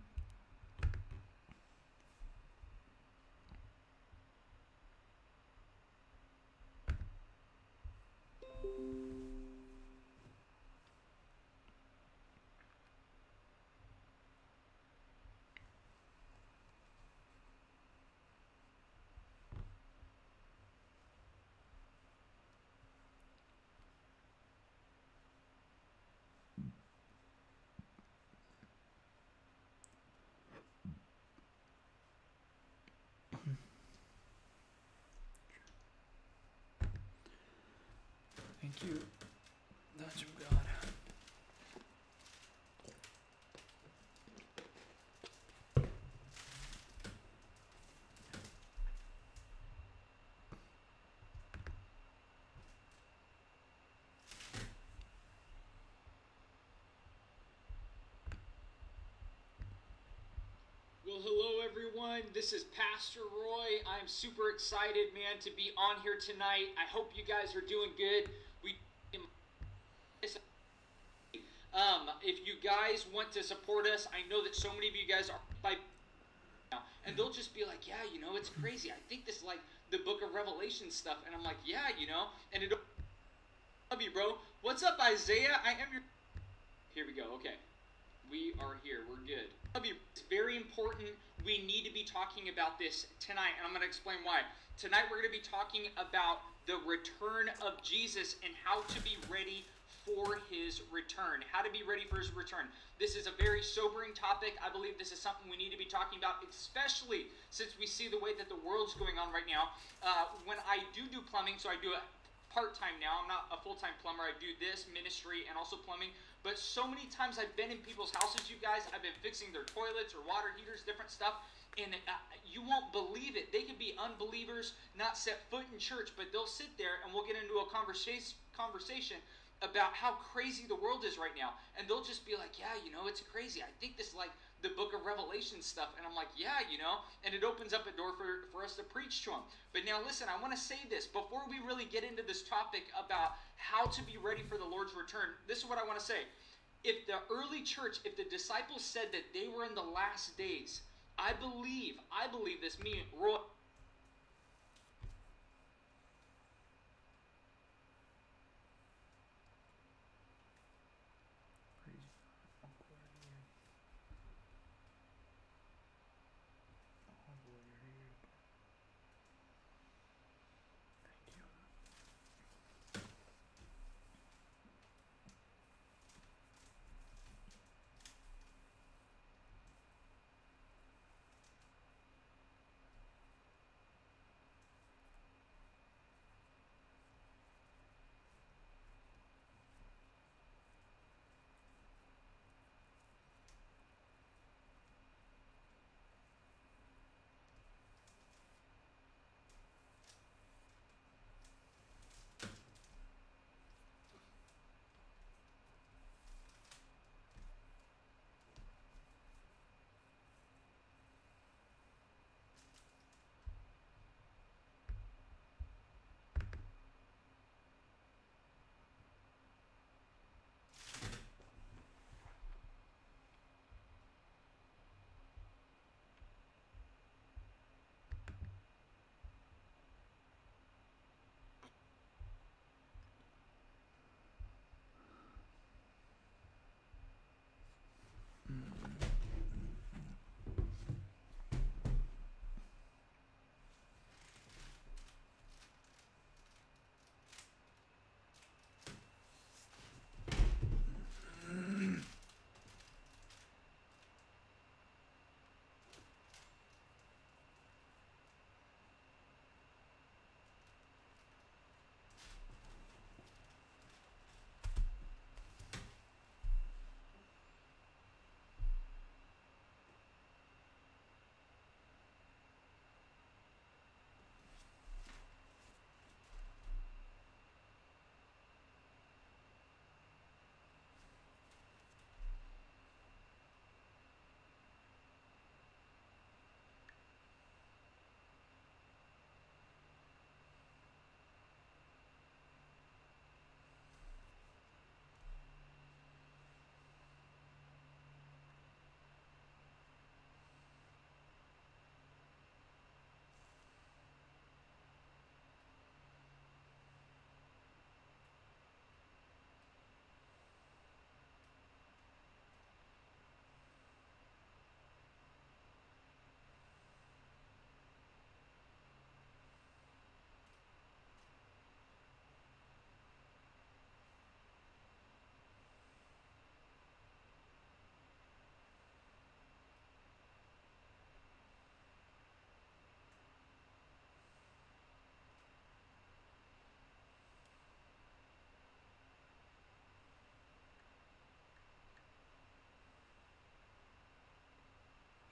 everyone. This is Pastor Roy. I'm super excited, man, to be on here tonight. I hope you guys are doing good. We, um, if you guys want to support us, I know that so many of you guys are by now, and they'll just be like, "Yeah, you know, it's crazy. I think this like the Book of Revelation stuff," and I'm like, "Yeah, you know," and it. Love you, bro. What's up, Isaiah? I am your. Here we go. Okay we are here. We're good. It's very important. We need to be talking about this tonight, and I'm going to explain why. Tonight, we're going to be talking about the return of Jesus and how to be ready for his return. How to be ready for his return. This is a very sobering topic. I believe this is something we need to be talking about, especially since we see the way that the world's going on right now. Uh, when I do do plumbing, so I do a part-time now. I'm not a full-time plumber. I do this ministry and also plumbing. But so many times I've been in people's houses, you guys. I've been fixing their toilets or water heaters, different stuff. And uh, you won't believe it. They could be unbelievers, not set foot in church, but they'll sit there and we'll get into a conversation conversation about how crazy the world is right now. And they'll just be like, yeah, you know, it's crazy. I think this like the book of Revelation stuff. And I'm like, yeah, you know, and it opens up a door for, for us to preach to them. But now, listen, I want to say this before we really get into this topic about how to be ready for the Lord's return, this is what I want to say. If the early church, if the disciples said that they were in the last days, I believe, I believe this, me, Roy,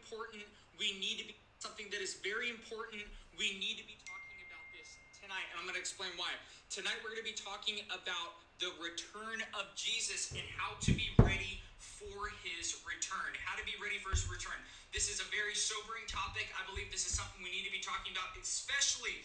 important. We need to be something that is very important. We need to be talking about this tonight, and I'm going to explain why. Tonight, we're going to be talking about the return of Jesus and how to be ready for his return. How to be ready for his return. This is a very sobering topic. I believe this is something we need to be talking about, especially